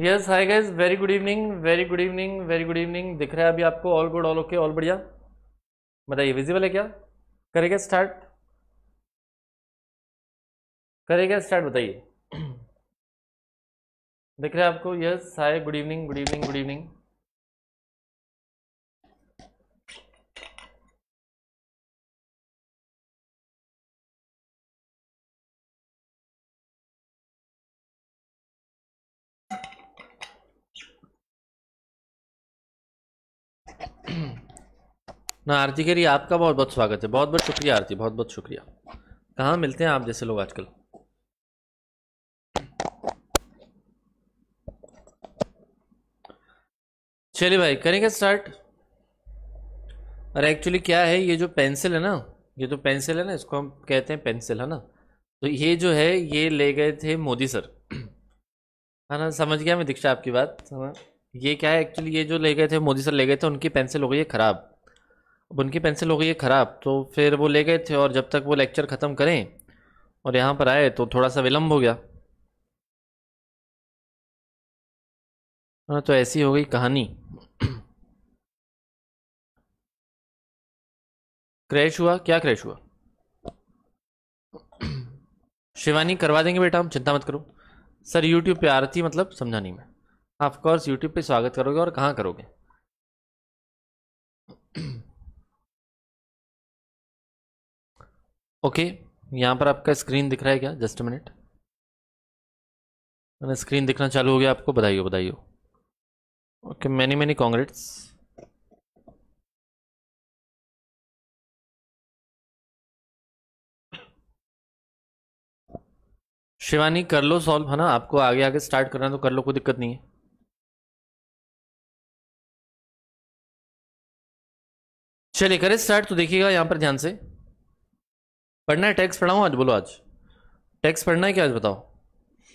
Yes hi guys very good evening very good evening very good evening दिख रहा है अभी आपको all good all okay all बढ़िया बताइए विजिबल है क्या करेगा स्टार्ट करेगा स्टार्ट बताइए दिख रहा है आपको yes hi good evening good evening good evening ना आरती के आपका बहुत बहुत स्वागत है बहुत बहुत शुक्रिया आरती बहुत बहुत शुक्रिया कहाँ मिलते हैं आप जैसे लोग आजकल चलिए भाई करेंगे स्टार्ट अरे एक्चुअली क्या है ये जो पेंसिल है ना ये जो तो पेंसिल है ना इसको हम कहते हैं पेंसिल है ना तो ये जो है ये ले गए थे मोदी सर है ना समझ गया मैं दीक्षा आपकी बात ये क्या है एक्चुअली ये जो ले गए थे मोदी सर ले गए थे उनकी पेंसिल हो गई है ख़राब अब उनकी पेंसिल हो गई है ख़राब तो फिर वो ले गए थे और जब तक वो लेक्चर ख़त्म करें और यहाँ पर आए तो थोड़ा सा विलम्ब हो गया हाँ तो ऐसी हो गई कहानी क्रैश हुआ क्या क्रैश हुआ शिवानी करवा देंगे बेटा हम चिंता मत करो सर यूट्यूब पे आरती मतलब समझा नहीं मैं ऑफकोर्स यूट्यूब पे स्वागत करोगे और कहाँ करोगे ओके यहाँ पर आपका स्क्रीन दिख रहा है क्या जस्ट मिनट मैंने स्क्रीन दिखना चालू हो गया आपको बधाई हो बधाई हो okay many many congrats Shivani कर लो सॉल्व है ना आपको आगे आगे स्टार्ट करना तो कर लो कोई दिक्कत नहीं है चलिए करें स्टार्ट तो देखिएगा यहां पर ध्यान से पढ़ना है टैक्स पढ़ाऊँ आज बोलो आज टैक्स पढ़ना है क्या आज बताओ है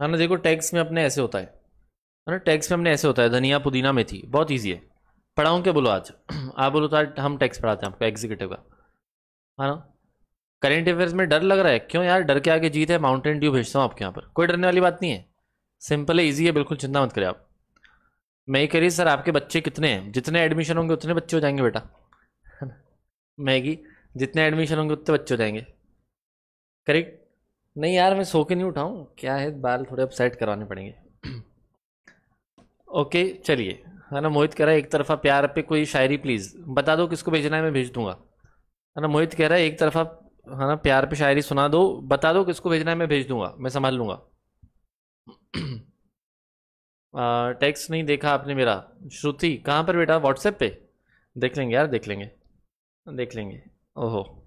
हाँ ना देखो टैक्स में अपने ऐसे होता है है हाँ ना टैक्स में अपने ऐसे होता है धनिया पुदीना मेथी बहुत ईजी है पढ़ाऊँ क्या बोलो आज आप बोलो तो आज हम टैक्स पढ़ाते हैं आपको एग्जीक्यूटिव का है हाँ ना करेंट अफेयर्स में डर लग रहा है क्यों यार डर के आगे जीत है माउंटेन ड्यू भेजता हूँ आपके यहाँ पर कोई डरने वाली बात नहीं है सिंपल है ईजी है बिल्कुल चिंता मत करें आप मैं ये करिए सर आपके बच्चे कितने हैं जितने एडमिशन होंगे उतने बच्चे हो जाएंगे बेटा मैगी जितने एडमिशन होंगे उतने बच्चे हो जाएंगे करेक्ट नहीं यार मैं सो के नहीं उठाऊँ क्या है बाल थोड़े अब सेट करवाने पड़ेंगे ओके चलिए है ना मोहित कह रहा है एक तरफा प्यार पे कोई शायरी प्लीज़ बता दो किसको भेजना है मैं भेज दूंगा है ना मोहित कह रहा है एक तरफा है ना प्यार पे शायरी सुना दो बता दो किसको भेजना है मैं भेज दूंगा मैं संभाल लूँगा टेक्स्ट नहीं देखा आपने मेरा श्रुति कहाँ पर बेटा व्हाट्सएप पे देख लेंगे यार देख लेंगे देख लेंगे Oh.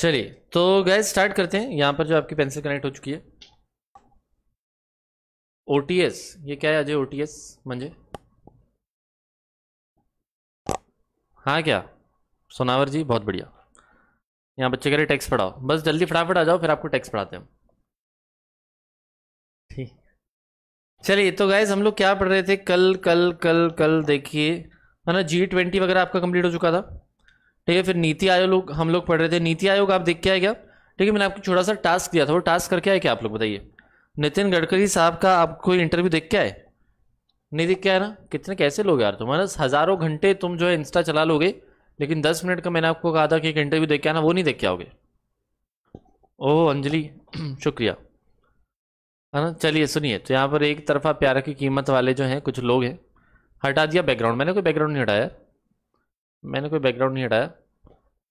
चलिए तो गैस स्टार्ट करते हैं यहाँ पर जो आपकी पेंसिल कनेक्ट हो चुकी है ओ ये क्या है अजय ओ टी मंजे हाँ क्या सोनावर जी बहुत बढ़िया यहाँ बच्चे कह रहे टैक्स पढ़ाओ बस जल्दी फटाफट आ जाओ फिर आपको टेक्स्ट पढ़ाते हैं ठीक चलिए तो गैस हम लोग क्या पढ़ रहे थे कल कल कल कल देखिए है ना जी ट्वेंटी वगैरह आपका कंप्लीट हो चुका था ठीक है फिर नीति आयोग हम लोग पढ़ रहे थे नीति आयोग आप देख के आए क्या ठीक है मैंने आपको छोटा सा टास्क दिया था वो टास्क करके आए क्या आप लोग बताइए नितिन गडकरी साहब का आप कोई इंटरव्यू देख के आए नहीं देख के आए ना कितने कैसे लोग यार तुम्हारे हज़ारों घंटे तुम जो है इंस्टा चला लोगे लेकिन दस मिनट का मैंने आपको कहा था कि एक इंटरव्यू देख के आना वो नहीं देख के आओगे ओह अंजलि शुक्रिया है ना चलिए सुनिए तो यहाँ पर एक तरफा प्यार की कीमत वाले जो हैं कुछ लोग हैं हटा दिया बैकग्राउंड मैंने कोई बैकग्राउंड नहीं हटाया मैंने कोई बैकग्राउंड नहीं हटाया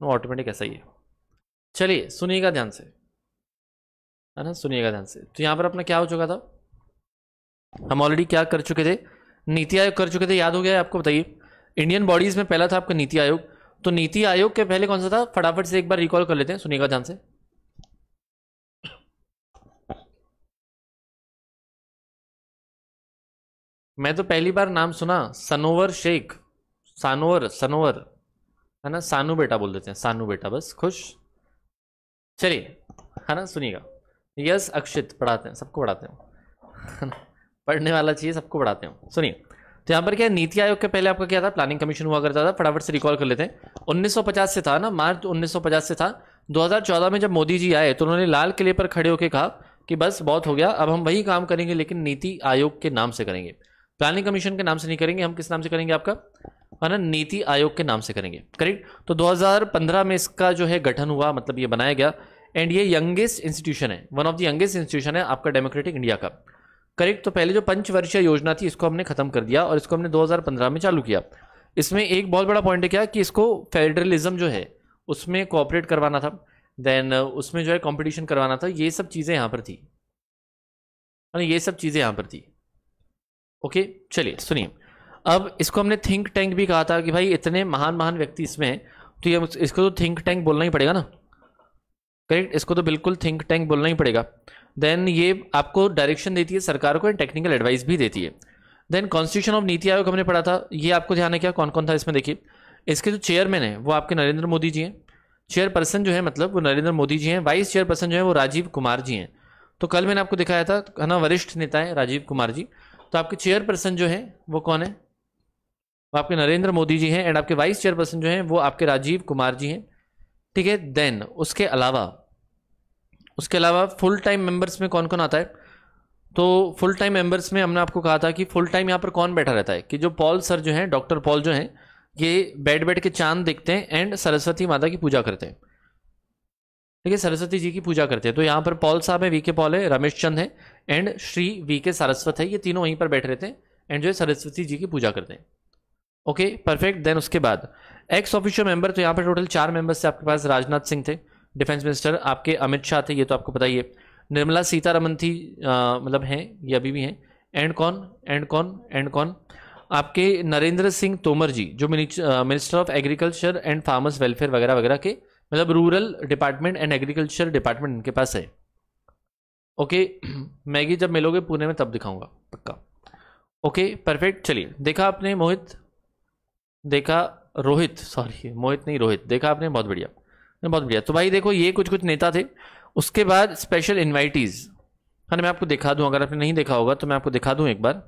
नो ऑटोमेटिक ऐसा ही है चलिए सुनिएगा ध्यान से है ना सुनिएगा ध्यान से तो यहाँ पर अपना क्या हो चुका था हम ऑलरेडी क्या कर चुके थे नीति आयोग कर चुके थे याद हो गया आपको बताइए इंडियन बॉडीज में पहला था आपका नीति आयोग तो नीति आयोग के पहले कौन सा था फटाफट से एक बार रिकॉल कर लेते हैं सुनिएगा ध्यान से मैं तो पहली बार नाम सुना सनोवर शेख सानोवर सनोवर है ना सानू बेटा बोल देते हैं सानू बेटा बस खुश चलिए है ना सुनिएगा यस अक्षित पढ़ाते हैं सबको पढ़ाते हैं पढ़ने वाला चाहिए सबको पढ़ाते हैं सुनिए तो यहाँ पर क्या नीति आयोग के पहले आपका क्या था प्लानिंग कमीशन हुआ करता था फटाफट से रिकॉल कर लेते हैं 1950 से था ना मार्च 1950 से था 2014 में जब मोदी जी आए तो उन्होंने लाल किले पर खड़े होकर कहा कि बस बहुत हो गया अब हम वही काम करेंगे लेकिन नीति आयोग के नाम से करेंगे प्लानिंग कमीशन के नाम से नहीं करेंगे हम किस नाम से करेंगे आपका है ना नीति आयोग के नाम से करेंगे करेक्ट तो 2015 में इसका जो है गठन हुआ मतलब ये बनाया गया एंड ये यंगेस्ट इंस्टीट्यूशन है one of the youngest institution है आपका डेमोक्रेटिक इंडिया का करेक्ट तो पहले जो पंचवर्षीय योजना थी इसको हमने खत्म कर दिया और इसको हमने 2015 में चालू किया इसमें एक बहुत बड़ा पॉइंट है क्या कि इसको फेडरलिज्म जो है उसमें कोऑपरेट करवाना था देन उसमें जो है कंपटीशन करवाना था ये सब चीज़ें यहाँ पर थी हाँ, ये सब चीज़ें यहाँ पर थी ओके चलिए सुनिए अब इसको हमने थिंक टैंक भी कहा था कि भाई इतने महान महान व्यक्ति इसमें हैं तो ये इसको तो थिंक टैंक बोलना ही पड़ेगा ना करेक्ट इसको तो बिल्कुल थिंक टैंक बोलना ही पड़ेगा देन ये आपको डायरेक्शन देती है सरकार को एंड टेक्निकल एडवाइस भी देती है देन कॉन्स्टिट्यूशन ऑफ नीति आयोग हमने पढ़ा था ये आपको ध्यान है क्या कौन कौन था इसमें देखिए इसके जो चेयरमैन है वो आपके नरेंद्र मोदी जी हैं चेयरपर्सन जो है मतलब वो नरेंद्र मोदी जी हैं वाइस चेयरपर्सन जो है वो राजीव कुमार जी हैं तो कल मैंने आपको दिखाया था है ना वरिष्ठ नेता है राजीव कुमार जी तो आपके चेयरपर्सन जो है वो कौन है वो आपके नरेंद्र मोदी जी हैं एंड आपके वाइस चेयरपर्सन जो हैं वो आपके राजीव कुमार जी हैं ठीक है देन उसके अलावा उसके अलावा फुल टाइम मेंबर्स में कौन कौन आता है तो फुल टाइम मेंबर्स में हमने आपको कहा था कि फुल टाइम यहाँ पर कौन बैठा रहता है कि जो पॉल सर जो हैं डॉक्टर पॉल जो हैं ये बैठ बैठ के चांद देखते हैं एंड सरस्वती माता की पूजा करते हैं ठीक है सरस्वती जी की पूजा करते हैं तो यहाँ पर पॉल साहब है वी के पॉल है रमेश चंद है एंड श्री वी के सारस्वत है ये तीनों वहीं पर बैठ रहते हैं एंड जो है सरस्वती जी की पूजा करते हैं ओके परफेक्ट देन उसके बाद एक्स ऑफिशियल मेंबर तो यहाँ पर टोटल चार मेंबर्स थे आपके पास राजनाथ सिंह थे डिफेंस मिनिस्टर आपके अमित शाह थे ये तो आपको पता ही है निर्मला सीतारमन थी मतलब हैं ये अभी भी हैं एंड कौन एंड कौन एंड कौन आपके नरेंद्र सिंह तोमर जी जो minister of agriculture and farmers welfare वगैरह वगैरह के मतलब rural department and agriculture department इनके पास है ओके मैगी जब मिलोगे पुणे में तब दिखाऊंगा पक्का ओके परफेक्ट चलिए देखा आपने मोहित देखा रोहित सॉरी मोहित नहीं रोहित देखा आपने बहुत बढ़िया बहुत बढ़िया तो भाई देखो ये कुछ कुछ नेता थे उसके बाद स्पेशल इन्वाइटीज़ है मैं आपको दिखा दूं अगर आपने नहीं देखा होगा तो मैं आपको दिखा दूं एक बार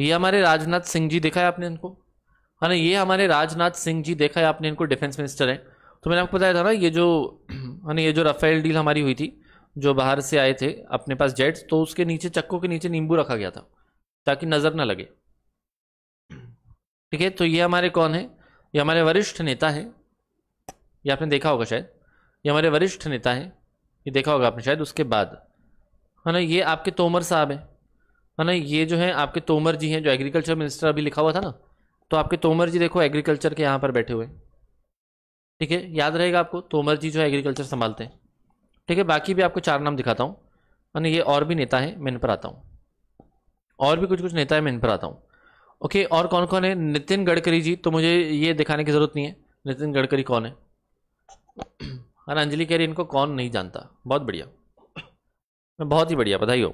ये हमारे राजनाथ सिंह जी देखा है आपने इनको है ना ये हमारे राजनाथ सिंह जी देखा है आपने इनको डिफेंस मिनिस्टर हैं तो मैंने आपको बताया था ना ये जो ना ये जो रफेल डील हमारी हुई थी जो बाहर से आए थे अपने पास जेट्स तो उसके नीचे चक्कों के नीचे नींबू रखा गया था ताकि नज़र ना लगे ठीक है तो ये हमारे कौन है ये हमारे वरिष्ठ नेता है ये आपने देखा होगा शायद ये हमारे वरिष्ठ नेता है ये देखा होगा आपने शायद उसके बाद है ना ये आपके तोमर साहब हैं है ना ये जो है आपके तोमर जी हैं जो एग्रीकल्चर मिनिस्टर अभी लिखा हुआ था ना तो आपके तोमर जी देखो एग्रीकल्चर के यहाँ पर बैठे हुए ठीक है याद रहेगा आपको तोमर जी जो है एग्रीकल्चर संभालते हैं ठीक है बाकी भी आपको चार नाम दिखाता हूँ है ना ये और भी नेता है मैं इन पर आता हूँ और भी कुछ कुछ नेता है मैं इन पर आता हूँ ओके और कौन कौन है नितिन गडकरी जी तो मुझे ये दिखाने की ज़रूरत नहीं है नितिन गडकरी कौन है हाँ अंजलि कह रही इनको कौन नहीं जानता बहुत बढ़िया बहुत ही बढ़िया बधाई हो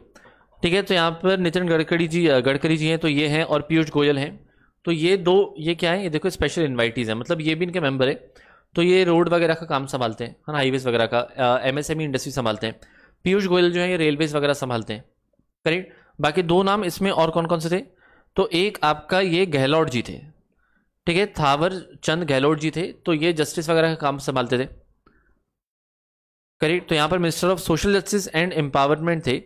ठीक है तो यहाँ पर नितिन गडकरी जी गडकरी जी हैं तो ये हैं और पीयूष गोयल हैं तो ये दो ये क्या है ये देखो स्पेशल इन्वाइटीज़ हैं मतलब ये भी इनके मेंबर है तो ये रोड वगैरह का काम संभालते हैं है ना हाईवेज़ वगैरह का M S M E industry संभालते हैं पीयूष गोयल जो है ये रेलवेज़ वगैरह संभालते हैं करेक्ट बाकी दो नाम इसमें और कौन कौन से थे तो एक आपका ये गहलोत जी थे ठीक है थावर चंद गहलोत जी थे तो ये जस्टिस वगैरह का काम संभालते थे करेक्ट तो यहाँ पर minister of social justice and empowerment थे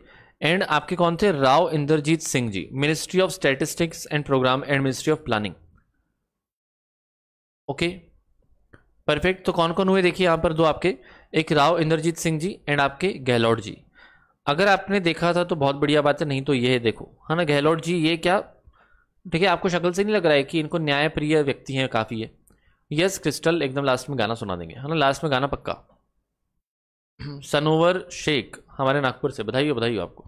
एंड आपके कौन थे Rao Indrajit Singh ji ministry of statistics and programme and ministry of planning okay perfect तो कौन कौन हुए देखिए यहाँ पर दो आपके एक राव इंद्रजीत सिंह जी एंड आपके गहलोत जी अगर आपने देखा था तो बहुत बढ़िया बात है नहीं तो ये देखो है ना गहलोत जी ये क्या ठीक है आपको शक्ल से नहीं लग रहा है कि इनको न्याय प्रिय व्यक्ति हैं काफ़ी है यस क्रिस्टल एकदम लास्ट में गाना सुना देंगे है ना लास्ट में गाना पक्का सनोवर शेख हमारे नागपुर से बधाई हो बधाई हो आपको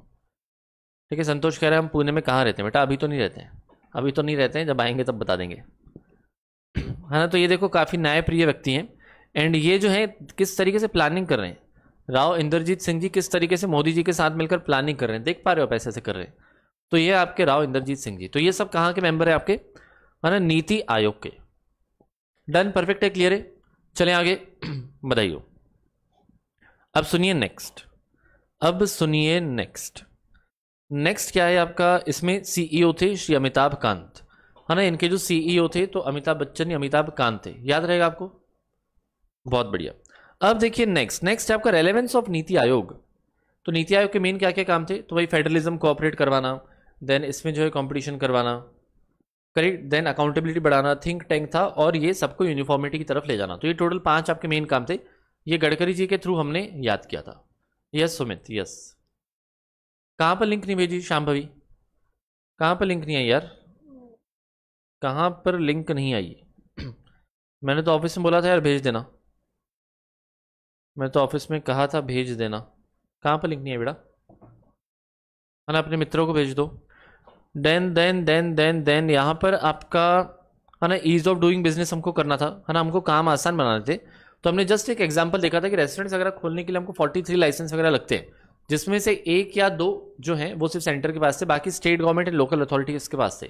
ठीक है संतोष कह रहे हैं हम पुणे में कहाँ रहते हैं बेटा अभी तो नहीं रहते हैं अभी तो नहीं रहते हैं जब आएंगे तब बता देंगे है ना तो ये देखो काफ़ी न्याय प्रिय व्यक्ति हैं एंड ये जो है किस तरीके से प्लानिंग कर रहे हैं राव इंद्रजीत सिंह जी किस तरीके से मोदी जी के साथ मिलकर प्लानिंग कर रहे हैं देख पा रहे हो आप ऐसे ऐसे कर रहे हैं तो ये आपके राव इंद्रजीत सिंह जी तो ये सब कहाँ के मेंबर है आपके है ना नीति आयोग के डन परफेक्ट है क्लियर है चले आगे बताइए अब सुनिए नेक्स्ट अब सुनिए नेक्स्ट नेक्स्ट क्या है आपका इसमें सीईओ e थे श्री अमिताभ कांत है ना इनके जो सीईओ e थे तो अमिताभ बच्चन या अमिताभ कांत थे याद रहेगा आपको बहुत बढ़िया अब देखिए नेक्स्ट नेक्स्ट आपका रेलेवेंस ऑफ नीति आयोग तो नीति आयोग के मेन क्या क्या काम थे तो भाई फेडरलिज्म कोऑपरेट करवाना देन इसमें जो है कंपटीशन करवाना करेक्ट देन अकाउंटेबिलिटी बढ़ाना थिंक टैंक था और ये सबको यूनिफॉर्मिटी की तरफ ले जाना तो ये टोटल पांच आपके मेन काम थे ये गडकरी जी के थ्रू हमने याद किया था यस सुमित यस कहाँ पर लिंक नहीं भेजी शाम्भवी कहाँ पर लिंक नहीं आई यार कहाँ पर लिंक नहीं आई मैंने तो ऑफिस में बोला था यार भेज देना मैं तो ऑफिस में कहा था भेज देना कहाँ पर लिंक नहीं है बेटा है ना अपने मित्रों को भेज दो then then then then then यहाँ पर आपका है ना ईज ऑफ डूइंग बिजनेस हमको करना था है ना हमको काम आसान बनाना थे तो हमने जस्ट एक एग्जाम्पल देखा था कि रेस्टोरेंट्स वगैरह खोलने के लिए हमको 43 लाइसेंस वगैरह लगते हैं जिसमें से एक या दो जो हैं वो सिर्फ सेंटर के पास थे बाकी state government and local authority इसके पास थे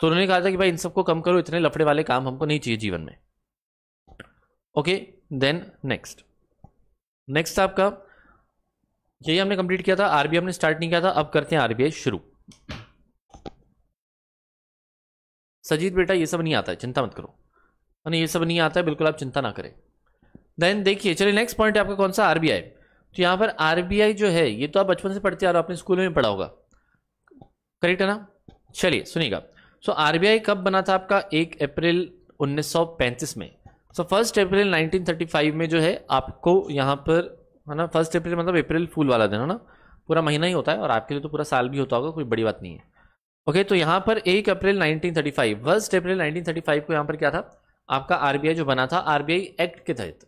तो उन्होंने कहा था कि भाई इन सबको कम करो इतने लफड़े वाले काम हमको नहीं चाहिए जीवन में ओके देन नेक्स्ट नेक्स्ट आपका यही हमने कंप्लीट किया था आरबीआई हमने स्टार्ट नहीं किया था अब करते हैं आरबीआई शुरू सजीत बेटा ये सब नहीं आता है चिंता मत करो मैंने ये सब नहीं आता है बिल्कुल आप चिंता ना करें देन देखिए चलिए नेक्स्ट पॉइंट आपका कौन सा आर तो यहाँ पर आर जो है ये तो आप बचपन से पढ़ते आ रहे हो अपने स्कूल में पढ़ा होगा करेक्ट है ना चलिए सुनिएगा सो आर कब बना था आपका एक अप्रैल 1935 में सो फर्स्ट अप्रैल 1935 में जो है आपको यहाँ पर है ना फर्स्ट अप्रैल मतलब अप्रैल फूल वाला दिन है ना पूरा महीना ही होता है और आपके लिए तो पूरा साल भी होता होगा कोई बड़ी बात नहीं है ओके okay, तो यहाँ पर एक अप्रैल 1935 फर्स्ट अप्रैल 1935 को यहाँ पर क्या था आपका आरबीआई जो बना था आरबीआई एक्ट के तहत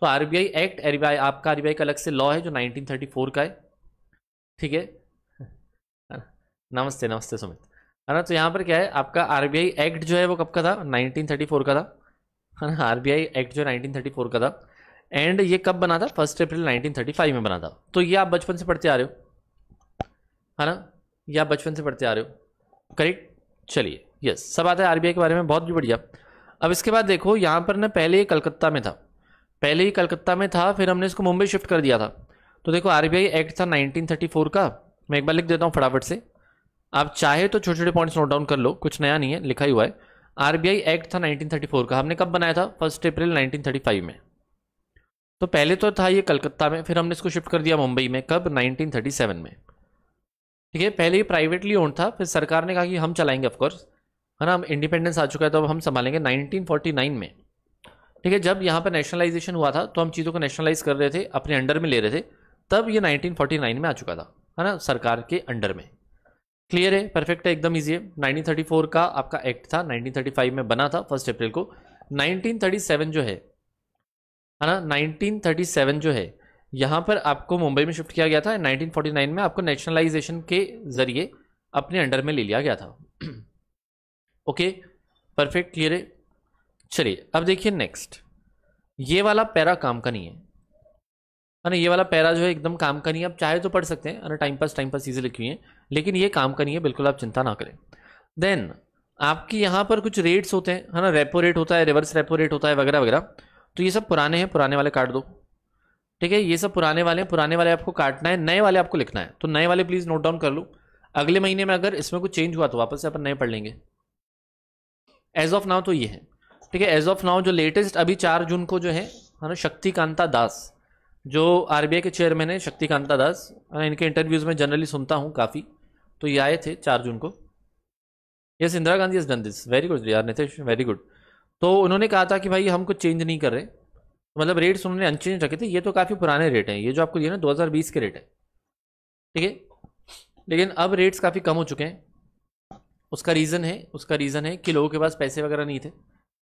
तो आरबीआई एक्ट आरबीआई आपका आरबीआई का अलग से लॉ है जो 1934 का है ठीक है नमस्ते नमस्ते सुमित है ना तो यहाँ पर क्या है आपका आरबीआई एक्ट जो है वो कब का था 1934 का था है ना आरबीआई एक्ट जो है 1934 का था एंड ये कब बना था फर्स्ट अप्रैल नाइनटीन में बना था तो ये आप बचपन से पढ़ते आ रहे हो है ना ये आप बचपन से पढ़ते आ रहे हो करेक्ट चलिए यस सब आता है आरबीआई के बारे में बहुत भी बढ़िया अब इसके बाद देखो यहाँ पर ना पहले ही कलकत्ता में था पहले ही कलकत्ता में था फिर हमने इसको मुंबई शिफ्ट कर दिया था तो देखो आरबीआई एक्ट था 1934 का मैं एक बार लिख देता हूँ फटाफट से आप चाहे तो छोटे छोटे पॉइंट्स नोट डाउन कर लो कुछ नया नहीं है लिखा ही हुआ है आरबीआई एक्ट था 1934 का हमने कब बनाया था फर्स्ट अप्रैल 1935 में तो पहले तो था ये कलकत्ता में फिर हमने इसको शिफ्ट कर दिया मुंबई में कब 1937 में ठीक है पहले ही प्राइवेटली ओन था फिर सरकार ने कहा कि हम चलाएंगे ऑफकोर्स है ना हम इंडिपेंडेंस आ चुका है तो अब हम संभालेंगे 1949 में ठीक है जब यहाँ पर नेशनलाइजेशन हुआ था तो हम चीज़ों को नेशनलाइज कर रहे थे अपने अंडर में ले रहे थे तब ये 1949 में आ चुका था है ना सरकार के अंडर में क्लियर है परफेक्ट है एकदम ईजी है 1934 का आपका एक्ट था 1935 में बना था फर्स्ट अप्रैल को 1937 जो है है ना 1937 जो है यहाँ पर आपको मुंबई में शिफ्ट किया गया था 1949 में आपको नेशनलाइजेशन के ज़रिए अपने अंडर में ले लिया गया था ओके परफेक्ट क्लियर है चलिए अब देखिए नेक्स्ट ये वाला पैरा काम का नहीं है है ना ये वाला पैरा जो है एकदम काम का नहीं है आप चाहे तो पढ़ सकते हैं टाइम पास टाइम पास चीज़ें लिखी हुई हैं लेकिन ये काम का नहीं है बिल्कुल आप चिंता ना करें देन आपके यहाँ पर कुछ रेट्स होते हैं है ना रेपो रेट होता है रिवर्स रेपो रेट होता है वगैरह वगैरह तो ये सब पुराने हैं पुराने वाले काट दो ठीक है ये सब पुराने वाले हैं पुराने वाले आपको काटना है नए वाले आपको लिखना है तो नए वाले प्लीज़ नोट डाउन कर लो अगले महीने में अगर इसमें कुछ चेंज हुआ तो वापस से अपन नए पढ़ लेंगे एज ऑफ नाउ तो ये है ठीक है एज ऑफ नाउ जो लेटेस्ट अभी चार जून को जो है ना शक्तिकांता दास जो आरबीआई के चेयरमैन है शक्तिकांता दास इनके इंटरव्यूज़ में जनरली सुनता हूँ काफ़ी तो ये आए थे चार जून को yes Indira Gandhi is done this very good यार नितेश वेरी गुड तो उन्होंने कहा था कि भाई हम कुछ चेंज नहीं कर रहे तो मतलब रेट्स उन्होंने अनचेंज रखे थे ये तो काफ़ी पुराने रेट हैं ये जो आपको दिए ना 2020 के रेट है ठीक है लेकिन अब रेट्स काफ़ी कम हो चुके हैं उसका रीज़न है उसका रीज़न है कि लोगों के पास पैसे वगैरह नहीं थे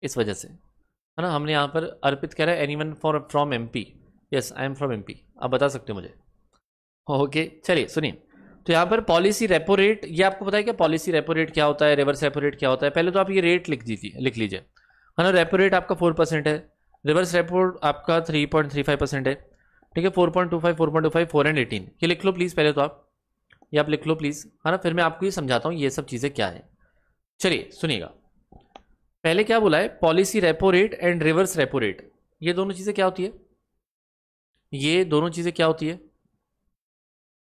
इस वजह से है ना हमने यहाँ पर अर्पित कह रहा है any one for from M P yes I am from M P आप बता सकते हो मुझे ओके चलिए सुनिए तो यहाँ पर पॉलिसी रेपो रेट ये आपको पता है क्या पॉलिसी रेपो रेट क्या होता है रिवर्स रेपो रेट क्या होता है पहले तो आप ये रेट लिख दीजिए लिख लीजिए है ना रेपो रेट आपका फोर परसेंट है रिवर्स रेपो आपका 3.35 परसेंट है ठीक है 4.25 4.25 फोर एंड एटीन ये लिख लो प्लीज़ पहले तो आप ये आप लिख लो प्लीज़ है ना फिर मैं आपको ये समझाता हूँ ये सब चीज़ें क्या है चलिए सुनिएगा पहले क्या बोला है policy repo rate and reverse repo rate ये दोनों चीज़ें क्या होती है ये दोनों चीज़ें क्या होती है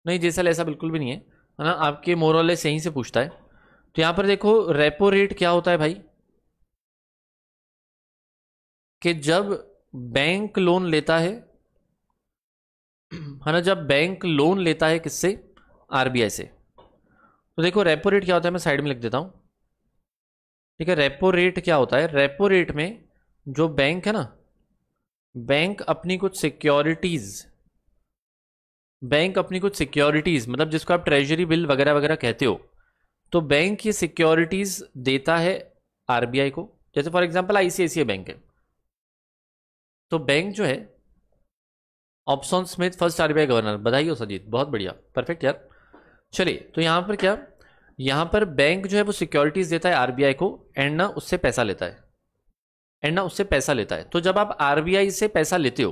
नहीं जैसा ऐसा बिल्कुल भी नहीं है है ना आपके मोरल सही से पूछता है तो यहाँ पर देखो रेपो रेट क्या होता है भाई कि जब बैंक लोन लेता है है ना जब बैंक लोन लेता है किससे आरबीआई से तो देखो रेपो रेट क्या होता है मैं साइड में लिख देता हूं ठीक है रेपो रेट क्या होता है रेपो रेट में जो बैंक है ना बैंक अपनी कुछ सिक्योरिटीज बैंक अपनी कुछ सिक्योरिटीज मतलब जिसको आप ट्रेजरी बिल वगैरह वगैरह कहते हो तो बैंक ये सिक्योरिटीज देता है आरबीआई को जैसे फॉर एग्जांपल आईसीआईसीआई बैंक है तो बैंक जो है Osborne Smith first RBI governor बधाई हो सजीत बहुत बढ़िया परफेक्ट यार चलिए तो यहाँ पर क्या यहाँ पर बैंक जो है वो सिक्योरिटीज देता है आरबीआई को एंड ना उससे पैसा लेता है एंड ना उससे पैसा लेता है तो जब आप आरबीआई से पैसा लेते हो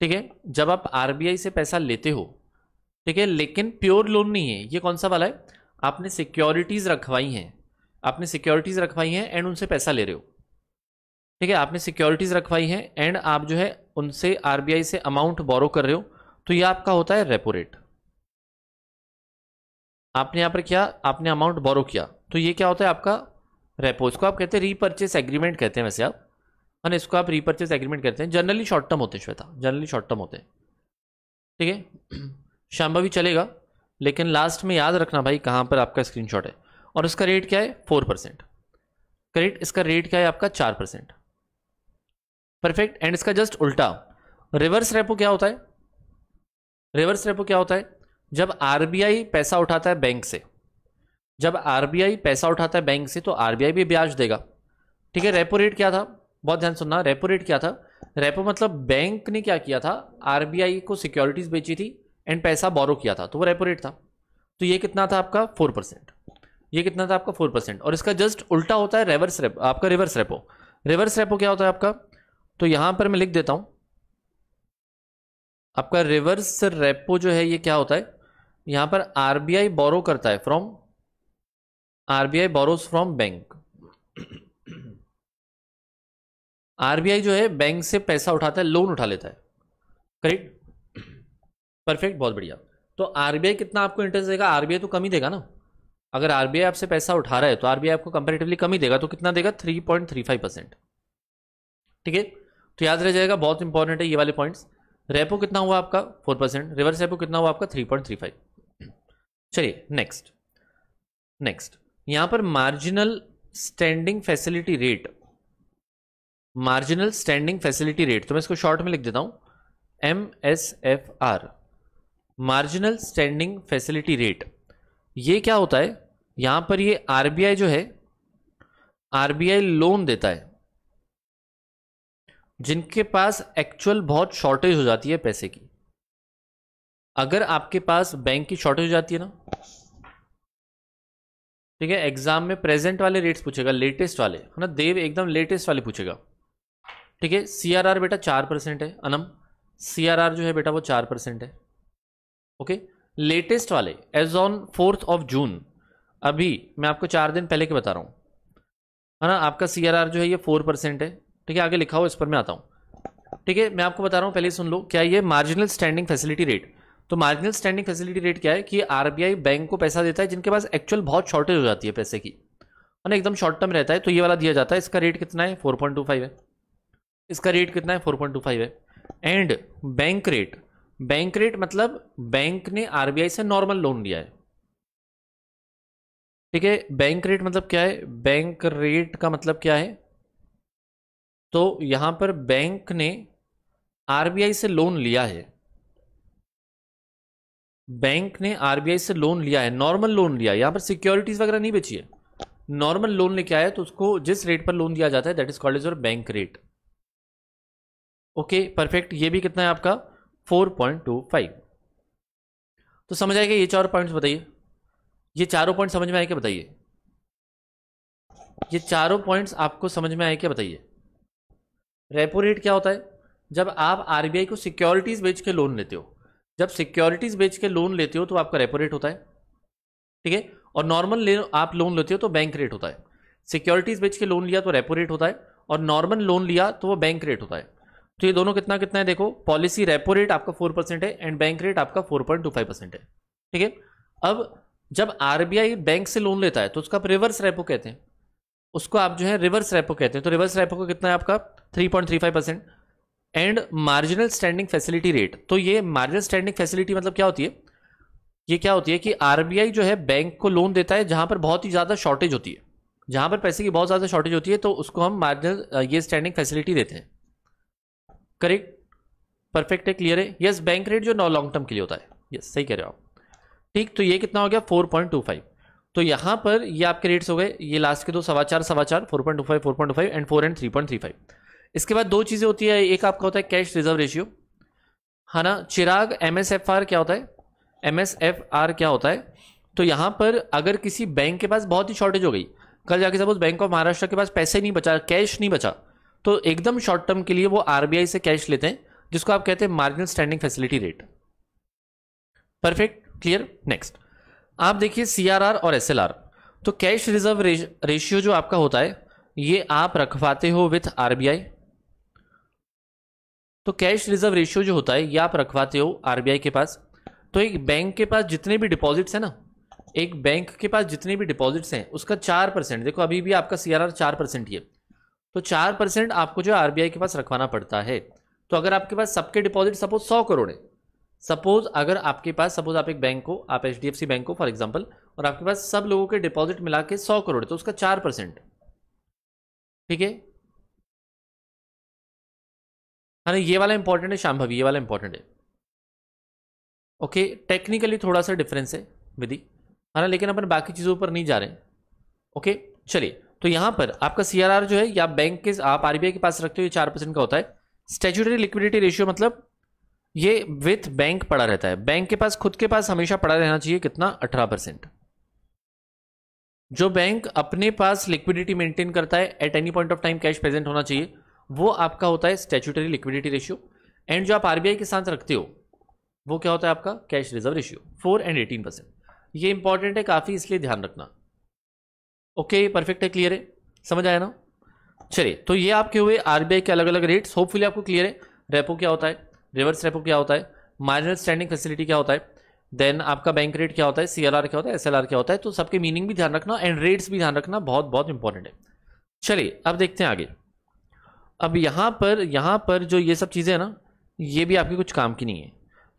ठीक है जब आप आरबीआई से पैसा लेते हो ठीक है लेकिन प्योर लोन नहीं है ये कौन सा वाला है आपने सिक्योरिटीज रखवाई हैं आपने सिक्योरिटीज रखवाई हैं एंड उनसे पैसा ले रहे हो ठीक है आपने सिक्योरिटीज़ रखवाई है एंड आप जो है उनसे आरबीआई से अमाउंट बोरो कर रहे हो तो ये आपका होता है रेपो रेट आपने यहां पर क्या आपने अमाउंट बोरो किया तो ये क्या होता है आपका रेपो इसको आप कहते हैं रीपर्चेस एग्रीमेंट कहते हैं वैसे आप है ना इसको आप रीपर्चेस एग्रीमेंट कहते हैं जनरली शॉर्ट टर्म होते हैं श्वेता जनरली शॉर्ट टर्म होते हैं ठीक है शाम्भवी चलेगा लेकिन लास्ट में याद रखना भाई कहाँ पर आपका स्क्रीनशॉट है और इसका रेट क्या है फोर परसेंट करेक्ट इसका रेट क्या है आपका चार परसेंट परफेक्ट एंड इसका जस्ट उल्टा रिवर्स रेपो क्या होता है रिवर्स रेपो क्या होता है जब आरबीआई पैसा उठाता है बैंक से जब आरबीआई पैसा उठाता है बैंक से तो आरबीआई भी ब्याज देगा ठीक है रेपो रेट क्या था बहुत ध्यान सुनना रेपो रेट क्या था रेपो मतलब बैंक ने क्या किया था आरबीआई को सिक्योरिटीज बेची थी एंड पैसा बोरो किया था तो वो रेपो रेट था तो ये कितना था आपका फोर परसेंट ये कितना था आपका फोर परसेंट और इसका जस्ट उल्टा होता है रिवर्स रेपो आपका रिवर्स रेपो रिवर्स रेपो क्या होता है आपका तो यहां पर मैं लिख देता हूं आपका रिवर्स रेपो जो है ये क्या होता है यहां पर आरबीआई बोरो करता है from RBI borrow from bank RBI जो है बैंक से पैसा उठाता है लोन उठा लेता है करेक्ट परफेक्ट बहुत बढ़िया तो आरबीआई कितना आपको इंटरेस्ट देगा आरबीआई तो कम ही देगा ना अगर आरबीआई आपसे पैसा उठा रहा है तो आरबीआई आपको कंपेरेटिवली कम ही देगा तो कितना देगा three point three five percent ठीक है तो याद रह जाएगा बहुत इंपॉर्टेंट है ये वाले पॉइंट्स रेपो कितना हुआ आपका फोर परसेंट रिवर्स रेपो कितना हुआ आपका थ्री पॉइंट थ्री फाइव चलिए नेक्स्ट नेक्स्ट यहां पर marginal standing facility rate marginal standing facility rate तो मैं इसको शॉर्ट में लिख देता हूं M S F R marginal standing facility rate ये क्या होता है यहां पर ये आरबीआई जो है आरबीआई लोन देता है जिनके पास एक्चुअल बहुत शॉर्टेज हो जाती है पैसे की अगर आपके पास बैंक की शॉर्टेज हो जाती है ना ठीक है एग्जाम में प्रेजेंट वाले रेट्स पूछेगा लेटेस्ट वाले है ना देव एकदम लेटेस्ट वाले पूछेगा ठीक है सीआरआर बेटा चार परसेंट है अनम सीआरआर जो है बेटा वो चार परसेंट है ओके लेटेस्ट वाले as on fourth of June अभी मैं आपको चार दिन पहले के बता रहा हूँ है ना आपका सीआरआर जो है ये फोर परसेंट है ठीक है आगे लिखा हो इस पर मैं आता हूँ ठीक है मैं आपको बता रहा हूँ पहले सुन लो क्या ये मार्जिनल स्टैंडिंग फैसिलिटी रेट तो मार्जिनल स्टैंडिंग फैसिलिटी रेट क्या है कि आरबीआई बैंक को पैसा देता है जिनके पास एक्चुअल बहुत शॉर्टेज हो जाती है पैसे की है मतलब एकदम शॉर्ट टर्म रहता है तो ये वाला दिया जाता है इसका रेट कितना है फोर पॉइंट टू फाइव है इसका रेट कितना है फोर पॉइंट टू फाइव है and bank rate bank rate मतलब बैंक ने आरबीआई से नॉर्मल लोन लिया है ठीक है बैंक रेट मतलब क्या है बैंक रेट का मतलब क्या है तो यहां पर बैंक ने आरबीआई से लोन लिया है बैंक ने आरबीआई से लोन लिया है नॉर्मल लोन लिया यहां पर सिक्योरिटीज वगैरह नहीं बेची है नॉर्मल लोन लेके आया तो उसको जिस रेट पर लोन दिया जाता है that is called is your bank rate okay perfect ये भी कितना है आपका 4.25 तो समझ आएगा ये चार पॉइंट्स बताइए ये चारों पॉइंट समझ में आए क्या बताइए ये चारों पॉइंट्स आपको समझ में आए क्या बताइए रेपो रेट क्या होता है जब आप आरबीआई को सिक्योरिटीज बेच के लोन लेते हो जब सिक्योरिटीज बेच के लोन लेते हो तो आपका रेपो रेट होता है ठीक है और नॉर्मल ले आप लोन लेते हो तो बैंक रेट होता है सिक्योरिटीज बेच के लोन लिया तो रेपो रेट होता है और नॉर्मल लोन लिया तो वो बैंक रेट होता है तो ये दोनों कितना कितना है देखो पॉलिसी रेपो रेट आपका फोर परसेंट है एंड बैंक रेट आपका four point two five percent है ठीक है अब जब आरबीआई बैंक से लोन लेता है तो उसका रिवर्स रेपो कहते हैं उसको आप जो है रिवर्स रेपो कहते हैं तो रिवर्स रेपो को कितना है आपका 3.35 percent and marginal standing facility rate तो ये मार्जिनल स्टैंडिंग फैसिलिटी मतलब क्या होती है ये क्या होती है कि आरबीआई जो है बैंक को लोन देता है जहां पर बहुत ही ज़्यादा शॉर्टेज होती है जहां पर पैसे की बहुत ज़्यादा शॉर्टेज होती है तो उसको हम मार्जिनल ये स्टैंडिंग फैसिलिटी देते हैं करेक्ट परफेक्ट है क्लियर है यस बैंक रेट जो नॉ लॉन्ग टर्म के लिए होता है यस सही कह रहे हो आप ठीक तो ये कितना हो गया फोर पॉइंट टू फाइव तो यहाँ पर ये आपके रेट्स हो गए ये लास्ट के दो सवा चार सवा चार four point two five four point two five and four and three point three five इसके बाद दो चीज़ें होती है एक आपका होता है कैश रिजर्व रेशियो है ना Chirag M S F R क्या होता है एम एस एफ आर क्या होता है तो यहाँ पर अगर किसी बैंक के पास बहुत ही शॉर्टेज हो गई कल जाके सपोज बैंक ऑफ महाराष्ट्र के पास पैसे नहीं बचा कैश नहीं बचा तो एकदम शॉर्ट टर्म के लिए वो आरबीआई से कैश लेते हैं जिसको आप कहते हैं marginal standing facility rate perfect clear next आप देखिए सीआरआर और एसएलआर तो कैश रिजर्व रेशियो जो आपका होता है ये आप रखवाते हो विथ आरबीआई तो कैश रिजर्व रेशियो जो होता है ये आप रखवाते हो आरबीआई के पास तो एक बैंक के पास जितने भी डिपॉजिट्स हैं ना एक बैंक के पास जितने भी डिपॉजिट्स हैं उसका चार परसेंट देखो अभी भी आपका सी आर आर चार परसेंट ही है तो चार परसेंट आपको जो आर बी आई के पास रखवाना पड़ता है तो अगर आपके पास सबके डिपॉजिट सपोज सौ करोड़ है सपोज अगर आपके पास सपोज आप एक बैंक को आप एच बैंक को फॉर एग्जाम्पल और आपके पास सब लोगों के डिपॉजिट मिला के सौ करोड़ तो उसका चार परसेंट ठीक है हाँ ये वाला इंपॉर्टेंट है शाम भवी ये वाला इंपॉर्टेंट है ओके टेक्निकली थोड़ा सा डिफरेंस है विधि हाँ लेकिन अपन बाकी चीज़ों पर नहीं जा रहे ओके चलिए तो यहाँ पर आपका सीआरआर जो है या बैंक के आप आरबीआई के पास रखते हो ये चार परसेंट का होता है स्टेचुटरी लिक्विडिटी रेशियो मतलब ये विथ बैंक पड़ा रहता है बैंक के पास खुद के पास हमेशा पड़ा रहना चाहिए कितना अठारह परसेंट जो बैंक अपने पास लिक्विडिटी मेंटेन करता है at any point of time cash present होना चाहिए वो आपका होता है स्टेचुटरी लिक्विडिटी रेशियो एंड जो आप आरबीआई के साथ रखते हो वो क्या होता है आपका cash reserve ratio four and eighteen percent ये इंपॉर्टेंट है काफ़ी इसलिए ध्यान रखना ओके परफेक्ट है क्लियर है समझ आया ना चलिए तो ये आपके हुए आरबीआई के अलग अलग रेट्स होपफुली आपको क्लियर है रेपो क्या होता है रिवर्स रेपो क्या होता है मार्जिनल स्टैंडिंग फैसिलिटी क्या होता है देन आपका बैंक रेट क्या होता है सी क्या होता है एस क्या होता है तो सबके मीनिंग भी ध्यान रखना एंड रेट्स भी ध्यान रखना बहुत बहुत इंपॉर्टेंट है चलिए अब देखते हैं आगे अब यहाँ पर यहाँ पर जो ये सब चीज़ें हैं ना ये भी आपके कुछ काम की नहीं है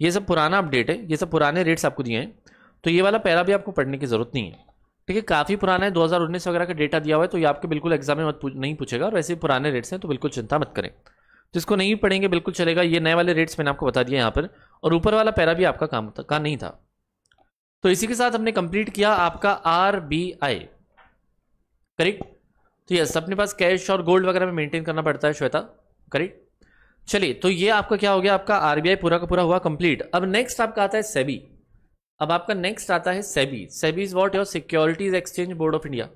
ये सब पुराना अपडेट है ये सब पुराने रेट्स आपको दिए हैं तो ये वाला पैरा भी आपको पढ़ने की ज़रूरत नहीं है ठीक है काफ़ी पुराना है 2019 वगैरह का डेटा दिया हुआ है तो ये आपके बिल्कुल एग्जाम में मत पूछ, नहीं पूछेगा और वैसे पुराने रेट्स हैं तो बिल्कुल चिंता मत करें जिसको नहीं पढ़ेंगे बिल्कुल चलेगा ये नए वाले रेट्स मैंने आपको बता दिया यहाँ पर और ऊपर वाला पैरा भी आपका काम का नहीं था तो इसी के साथ हमने कंप्लीट किया आपका आर बी आई करेक्ट तो यस अपने पास कैश और गोल्ड वगैरह में मेंटेन करना पड़ता है श्वेता करेक्ट चलिए तो ये आपका क्या हो गया आपका आरबीआई पूरा का पूरा हुआ कंप्लीट अब नेक्स्ट आपका आता है सेबी अब आपका नेक्स्ट आता है SEBI SEBI is what your securities exchange board of India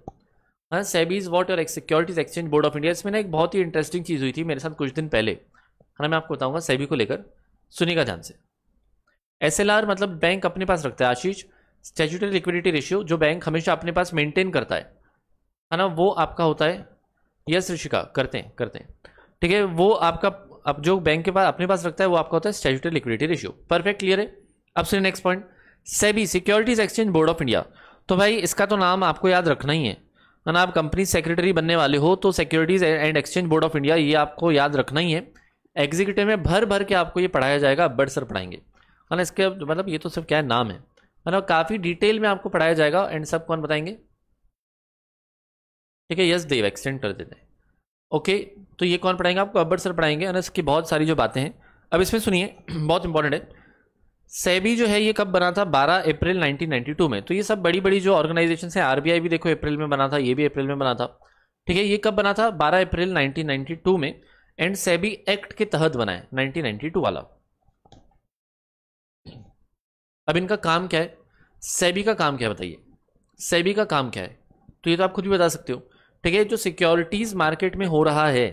हाँ SEBI is what our securities exchange board of India इसमें ना एक बहुत ही इंटरेस्टिंग चीज़ हुई थी मेरे साथ कुछ दिन पहले है हाँ, ना मैं आपको बताऊंगा सेबी को लेकर का ध्यान से एस मतलब बैंक अपने पास रखता है आशीष स्टेचुटरी लिक्विडिटी रेशियो जो बैंक हमेशा अपने पास मेंटेन करता है है हाँ ना वो आपका होता है यस ऋषिका करते हैं करते हैं ठीक है वो आपका अब जो बैंक के पास अपने पास रखता है वो आपका होता है statutory liquidity ratio perfect clear है अब सुनिए next point SEBI securities exchange board of India तो भाई इसका तो नाम आपको याद रखना ही है ना आप कंपनी सेक्रेटरी बनने वाले हो तो securities and exchange board of India ये आपको याद रखना ही है एग्जीक्यूटिव में भर भर के आपको ये पढ़ाया जाएगा बड़ सर पढ़ाएंगे ना इसके मतलब ये तो सिर्फ क्या है नाम है मतलब काफ़ी डिटेल में आपको पढ़ाया जाएगा एंड सब कौन बताएंगे ठीक है यस देव एक्सटेंड कर देते हैं ओके तो ये कौन पढ़ाएंगे आपको अब्बड़ सर पढ़ाएंगे ना इसकी बहुत सारी जो बातें हैं अब इसमें सुनिए बहुत इंपॉर्टेंट है सेबी जो है ये कब बना था 12 अप्रैल 1992 में तो ये सब बड़ी बड़ी जो ऑर्गेनाइजेशन है आरबीआई भी देखो अप्रैल में बना था ये भी अप्रैल में बना था ठीक है ये कब बना था 12 अप्रैल 1992 में एंड सेबी एक्ट के तहत बना है 1992 वाला अब इनका काम क्या है सेबी का काम क्या है बताइए सेबी का काम क्या है तो ये तो आप खुद भी बता सकते हो ठीक है जो सिक्योरिटीज मार्केट में हो रहा है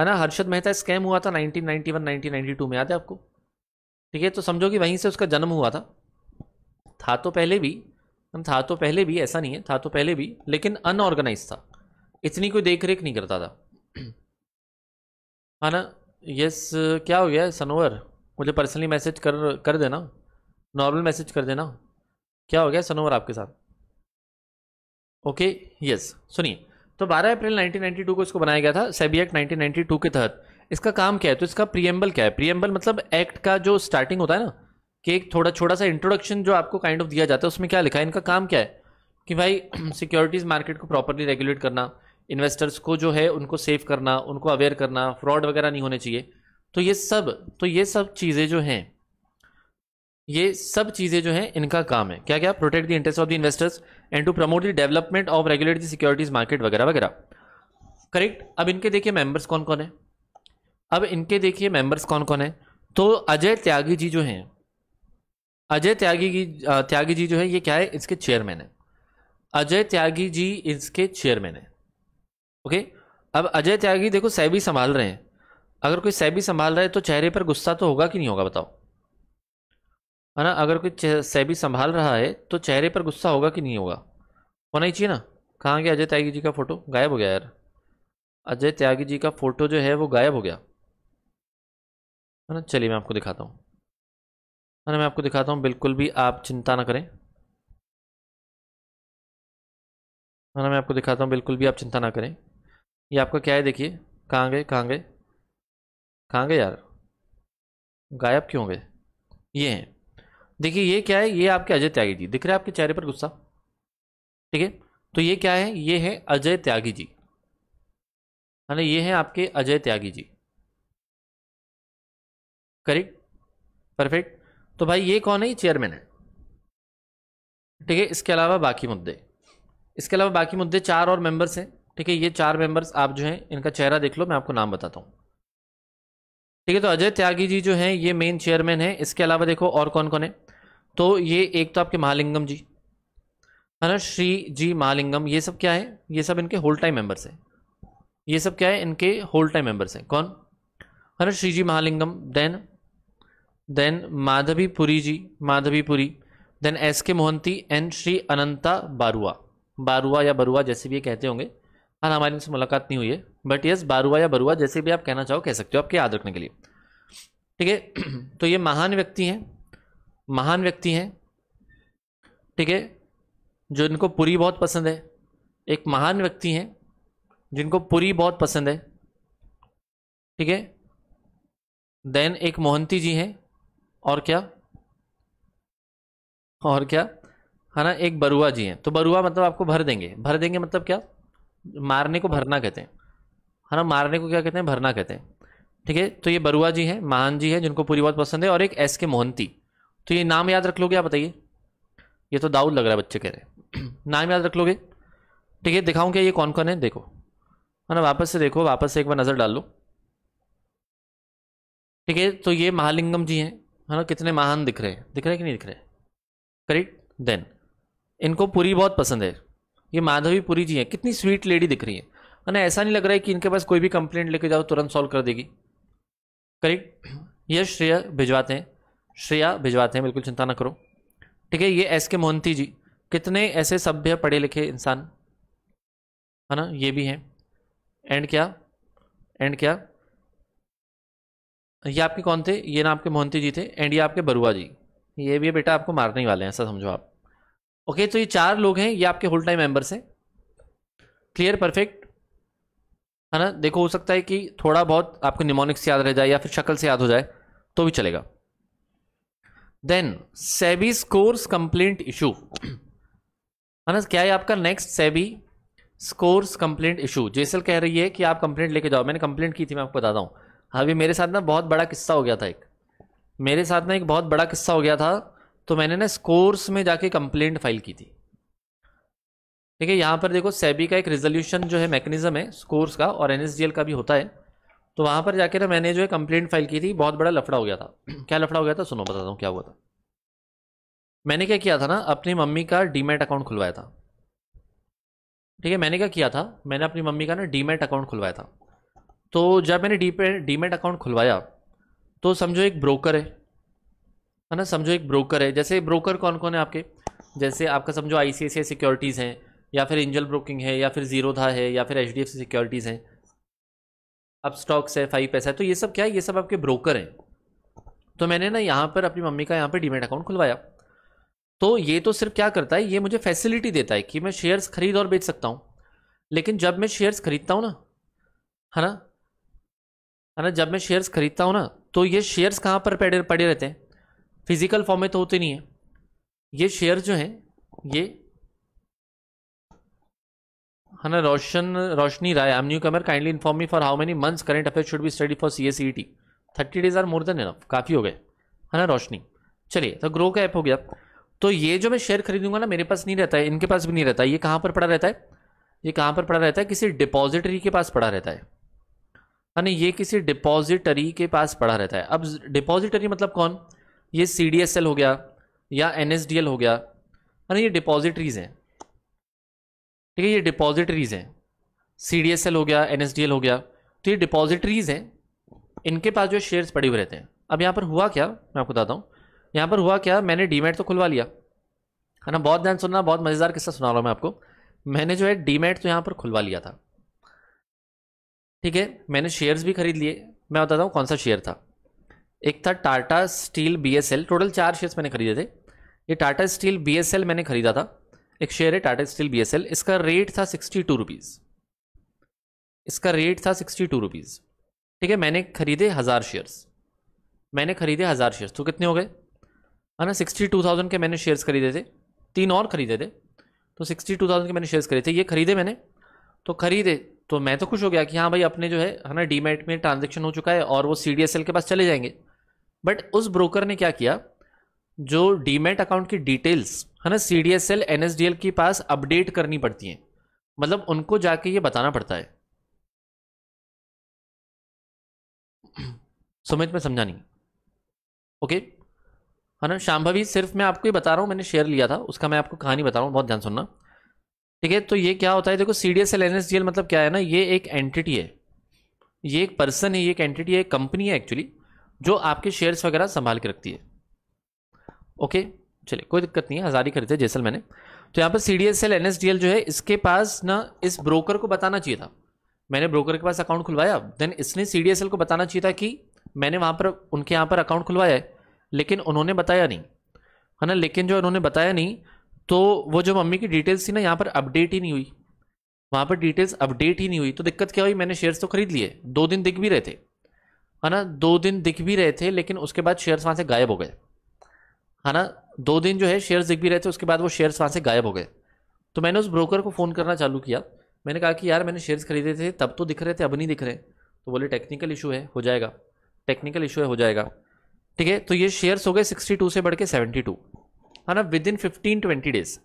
है ना हर्षद मेहता स्कैम हुआ था नाइनटीन नाइनटी में याद है आपको ठीक है तो समझो कि वहीं से उसका जन्म हुआ था था तो पहले भी हम था तो पहले भी ऐसा नहीं है था तो पहले भी लेकिन अनऑर्गेनाइज था इतनी कोई देख रेख नहीं करता था हाँ ना यस क्या हो गया सनोवर मुझे पर्सनली मैसेज कर कर देना नॉर्मल मैसेज कर देना क्या हो गया सनोवर आपके साथ ओके यस सुनिए तो 12 अप्रैल 1992 को इसको बनाया गया था एक्ट 1992 के तहत इसका काम क्या है तो इसका प्रियम्बल क्या है प्रियम्बल मतलब एक्ट का जो स्टार्टिंग होता है ना कि एक थोड़ा छोटा सा इंट्रोडक्शन जो आपको काइंड kind ऑफ of दिया जाता है उसमें क्या लिखा है इनका काम क्या है कि भाई सिक्योरिटीज़ मार्केट को प्रॉपरली रेगुलेट करना इन्वेस्टर्स को जो है उनको सेव करना उनको अवेयर करना फ्रॉड वगैरह नहीं होने चाहिए तो ये सब तो ये सब चीज़ें जो हैं ये सब चीज़ें जो हैं इनका काम है क्या क्या protect the interest of the investors and to promote the development of regulate securities market वगैरह वगैरह करेक्ट अब इनके देखिए मेंबर्स कौन कौन है अब इनके देखिए मेंबर्स कौन कौन है तो अजय त्यागी जी जो हैं अजय त्यागी जी त्यागी जी जो है ये क्या है इसके चेयरमैन है अजय त्यागी जी इसके चेयरमैन है ओके अब अजय त्यागी देखो सैबी संभाल रहे हैं अगर कोई सैबी संभाल रहा है तो चेहरे पर गुस्सा तो होगा कि नहीं होगा बताओ है ना अगर कोई सैबी संभाल रहा है तो चेहरे पर गुस्सा होगा कि नहीं होगा होना ही चाहिए ना कहाँ गया अजय त्यागी जी का फोटो गायब हो गया यार अजय त्यागी जी का फोटो जो है वो गायब हो गया है ना चलिए मैं आपको दिखाता हूँ है ना मैं आपको दिखाता हूँ बिल्कुल भी आप चिंता ना करें है ना मैं आपको दिखाता हूँ बिल्कुल भी आप चिंता ना करें ये आपका क्या है देखिए कहाँ गए कहाँ गए कहाँ गए यार गायब क्यों गए ये हैं देखिए ये क्या है ये आपके अजय त्यागी जी दिख रहे हैं आपके चेहरे पर गुस्सा ठीक है तो ये क्या है ये है अजय त्यागी जी है ना ये हैं आपके अजय त्यागी जी करेक्ट परफेक्ट तो भाई ये कौन है ये चेयरमैन है ठीक है इसके अलावा बाकी मुद्दे इसके अलावा बाकी मुद्दे चार और मेंबर्स हैं ठीक है ये चार मेंबर्स आप जो हैं इनका चेहरा देख लो मैं आपको नाम बताता हूँ ठीक है तो अजय त्यागी जी जो हैं ये मेन चेयरमैन है इसके अलावा देखो और कौन कौन है तो ये एक तो आपके महालिंगम जी है ना श्री जी महालिंगम ये सब क्या है ये सब इनके होल टाइम मेंबर्स हैं ये सब क्या है इनके होल टाइम मेंबर्स हैं कौन है ना Shri ji Mahalingam then then Madhavi Puri ji Madhavi Puri then S K Mohanty Mohanty Shri अनंता बारुआ बारुआ या बरुआ जैसे भी ये कहते होंगे हाँ हमारी इनसे मुलाकात नहीं हुई है बट यस बारुआ या बरुआ जैसे भी आप कहना चाहो कह सकते हो आपके याद रखने के लिए ठीक है तो ये महान व्यक्ति हैं महान व्यक्ति हैं ठीक है जो इनको पुरी बहुत पसंद है एक महान व्यक्ति हैं जिनको पुरी बहुत पसंद है ठीक है देन एक मोहंती जी हैं और क्या और क्या है ना एक बरुआ जी हैं तो बरुआ मतलब आपको भर देंगे भर देंगे मतलब क्या मारने को भरना कहते हैं है ना मारने को क्या कहते हैं भरना कहते हैं ठीक है तो ये बरुआ जी हैं महान जी हैं जिनको पूरी बहुत पसंद है और एक एस के मोहंती तो ये नाम याद रख लोगे आप बताइए ये तो दाऊद लग रहा है बच्चे कह रहे नाम याद रख लोगे ठीक है दिखाऊँ क्या ये कौन कौन है देखो है ना वापस से देखो वापस से एक बार नज़र डाल लो ठीक है तो ये महालिंगम जी हैं है हाँ, ना कितने महान दिख रहे हैं दिख रहे कि नहीं दिख रहे करेक्ट देन इनको पूरी बहुत पसंद है ये माधवी पुरी जी हैं कितनी स्वीट लेडी दिख रही है है ना ऐसा नहीं लग रहा है कि इनके पास कोई भी कंप्लेंट लेके जाओ तुरंत सॉल्व कर देगी करेक्ट ये श्रेया भिजवाते हैं श्रेया भिजवाते हैं बिल्कुल चिंता ना करो ठीक है ये एस के मोहंती जी कितने ऐसे सभ्य पढ़े लिखे इंसान है ना ये भी हैं एंड क्या एंड क्या ये आपके कौन थे ये ना आपके मोहंती जी थे एंड ये आपके बरुआ जी ये भी बेटा आपको मारने ही वाले हैं ऐसा समझो आप ओके तो ये चार लोग हैं ये आपके होल टाइम मेंबर्स हैं क्लियर परफेक्ट है ना देखो हो सकता है कि थोड़ा बहुत आपको निमोनिक्स याद रह जाए या फिर शक्ल से याद हो जाए तो भी चलेगा then SEBI SCORES complaint issue है ना क्या है आपका next SEBI SCORES complaint issue Jesal कह रही है कि आप कंप्लेंट लेके जाओ मैंने कंप्लेंट की थी मैं आपको बताता हूँ हाँ, अभी मेरे साथ ना बहुत बड़ा किस्सा हो गया था एक मेरे साथ ना एक बहुत बड़ा किस्सा हो गया था तो मैंने ना स्कोर्स में जाके कंप्लेंट फाइल की थी ठीक है यहाँ पर देखो सेबी का एक रेजोल्यूशन जो है मैकेनिज्म है स्कोर्स का और एन का भी होता है तो वहाँ पर जाके ना मैंने जो है कंप्लेंट फाइल की थी बहुत बड़ा लफड़ा हो गया था क्या लफड़ा हो गया था सुनो बताता हूँ क्या हुआ था मैंने क्या किया था ना अपनी मम्मी का डीमेट अकाउंट खुलवाया था ठीक है मैंने क्या किया था मैंने अपनी मम्मी का ना डीमेट अकाउंट खुलवाया था तो जब मैंने डीमेट अकाउंट खुलवाया तो समझो एक ब्रोकर है है ना समझो एक ब्रोकर है जैसे ब्रोकर कौन कौन है आपके जैसे आपका समझो आई सी सिक्योरिटीज़ हैं या फिर एंजल ब्रोकिंग है या फिर जीरो था है या फिर H D F C securities हैं अब स्टॉक्स है फाइव पैसा है तो ये सब क्या है ये सब आपके ब्रोकर हैं तो मैंने ना यहाँ पर अपनी मम्मी का यहाँ पर डीमेट अकाउंट खुलवाया तो ये तो सिर्फ क्या करता है ये मुझे फैसिलिटी देता है कि मैं शेयर्स खरीद और बेच सकता हूँ लेकिन जब मैं शेयर्स खरीदता हूँ ना है ना है ना जब मैं शेयर्स खरीदता हूँ ना तो ये शेयर्स कहाँ पर पड़े पड़े रहते हैं फिजिकल फॉर्म में तो होते नहीं है ये शेयर जो हैं ये है ना Roshan Roshni Rai am newcomer kindly inform me for how many months current affair should be study for C S E T thirty days are more than enough काफ़ी हो गए है ना रोशनी चलिए तो ग्रो का ऐप हो गया तो ये जो मैं शेयर खरीदूंगा ना मेरे पास नहीं रहता है इनके पास भी नहीं रहता है ये कहाँ पर पड़ा रहता है ये कहाँ पर पड़ा रहता है किसी डिपॉजिटरी के पास पड़ा रहता है है हाँ, ना ये किसी डिपॉजिटरी के पास पड़ा रहता है अब डिपॉजिटरी मतलब कौन ये सी हो गया या एन हो गया है हाँ, ना ये डिपॉजिटरीज हैं ठीक है ये डिपॉजिटरीज हैं सी हो गया एन हो गया तो ये डिपॉजिटरीज हैं इनके पास जो शेयर्स पड़े हुए रहते हैं अब यहाँ पर हुआ क्या मैं आपको बताता हूँ यहाँ पर हुआ क्या मैंने डीमेट तो खुलवा लिया है ना बहुत ध्यान सुनना बहुत मज़ेदार किस्सा सुना रहा हूँ मैं आपको मैंने जो है डीमेट तो यहाँ पर खुलवा लिया था ठीक है मैंने शेयर्स भी खरीद लिए मैं बताता हूँ कौन सा शेयर था एक था टाटा स्टील बी टोटल चार शेयर्स मैंने खरीदे थे ये टाटा स्टील बी मैंने खरीदा था एक शेयर है टाटा स्टील बी इसका रेट था सिक्सटी टू रुपीज़ इसका रेट था सिक्सटी टू रुपीज़ ठीक है मैंने खरीदे हज़ार शेयर्स मैंने खरीदे हज़ार शेयर्स तो कितने हो गए है ना सिक्सटी टू थाउजेंड के मैंने शेयर्स खरीदे थे तीन और खरीदे थे तो सिक्सटी टू थाउजेंड के मैंने शेयर्स खरीदे थे ये खरीदे मैंने तो खरीदे तो मैं तो खुश हो गया कि हाँ भाई अपने जो है है ना डीमेट में ट्रांजेक्शन हो चुका है और वो सी के पास चले जाएंगे बट उस ब्रोकर ने क्या किया जो डीमेट अकाउंट की डिटेल्स है ना C D S L N S D L के पास अपडेट करनी पड़ती हैं मतलब उनको जाके ये बताना पड़ता है समझ में समझा नहीं ओके है ना शाम्भवी सिर्फ मैं आपको ये बता रहा हूँ मैंने शेयर लिया था उसका मैं आपको कहानी बता रहा हूँ बहुत ध्यान सुनना ठीक है तो ये क्या होता है देखो C D S L N S D L मतलब क्या है ना ये एक एंटिटी है ये एक पर्सन है ये एक एंटिटी है एक कंपनी है एक्चुअली जो आपके शेयर्स वगैरह संभाल के रखती है ओके चलिए कोई दिक्कत नहीं है हज़ार ही खरीदे जैसल मैंने तो यहाँ पर C D S L N S D L जो है इसके पास ना इस ब्रोकर को बताना चाहिए था मैंने ब्रोकर के पास अकाउंट खुलवाया देन इसने सी डी एस एल को बताना चाहिए था कि मैंने वहाँ पर उनके यहाँ पर अकाउंट खुलवाया है लेकिन उन्होंने बताया नहीं है ना लेकिन जो उन्होंने बताया नहीं तो वो जो मम्मी की डिटेल्स थी ना यहाँ पर अपडेट ही नहीं हुई वहाँ पर डिटेल्स अपडेट ही नहीं हुई तो दिक्कत क्या हुई मैंने शेयर्स तो खरीद लिए दो दिन दिख भी रहे थे है ना दो दिन दिख भी रहे थे लेकिन उसके बाद शेयर्स वहाँ से गायब हो गए है ना दो दिन जो है शेयर्स दिख भी रहे थे उसके बाद वो शेयर्स वहाँ से गायब हो गए तो मैंने उस ब्रोकर को फ़ोन करना चालू किया मैंने कहा कि यार मैंने शेयर्स खरीदे थे तब तो दिख रहे थे अब नहीं दिख रहे तो बोले टेक्निकल इशू है हो जाएगा टेक्निकल इशू है हो जाएगा ठीक है तो ये शेयर्स हो गए सिक्सटी टू से बढ़ के सेवेंटी टू है हाँ ना within fifteen twenty days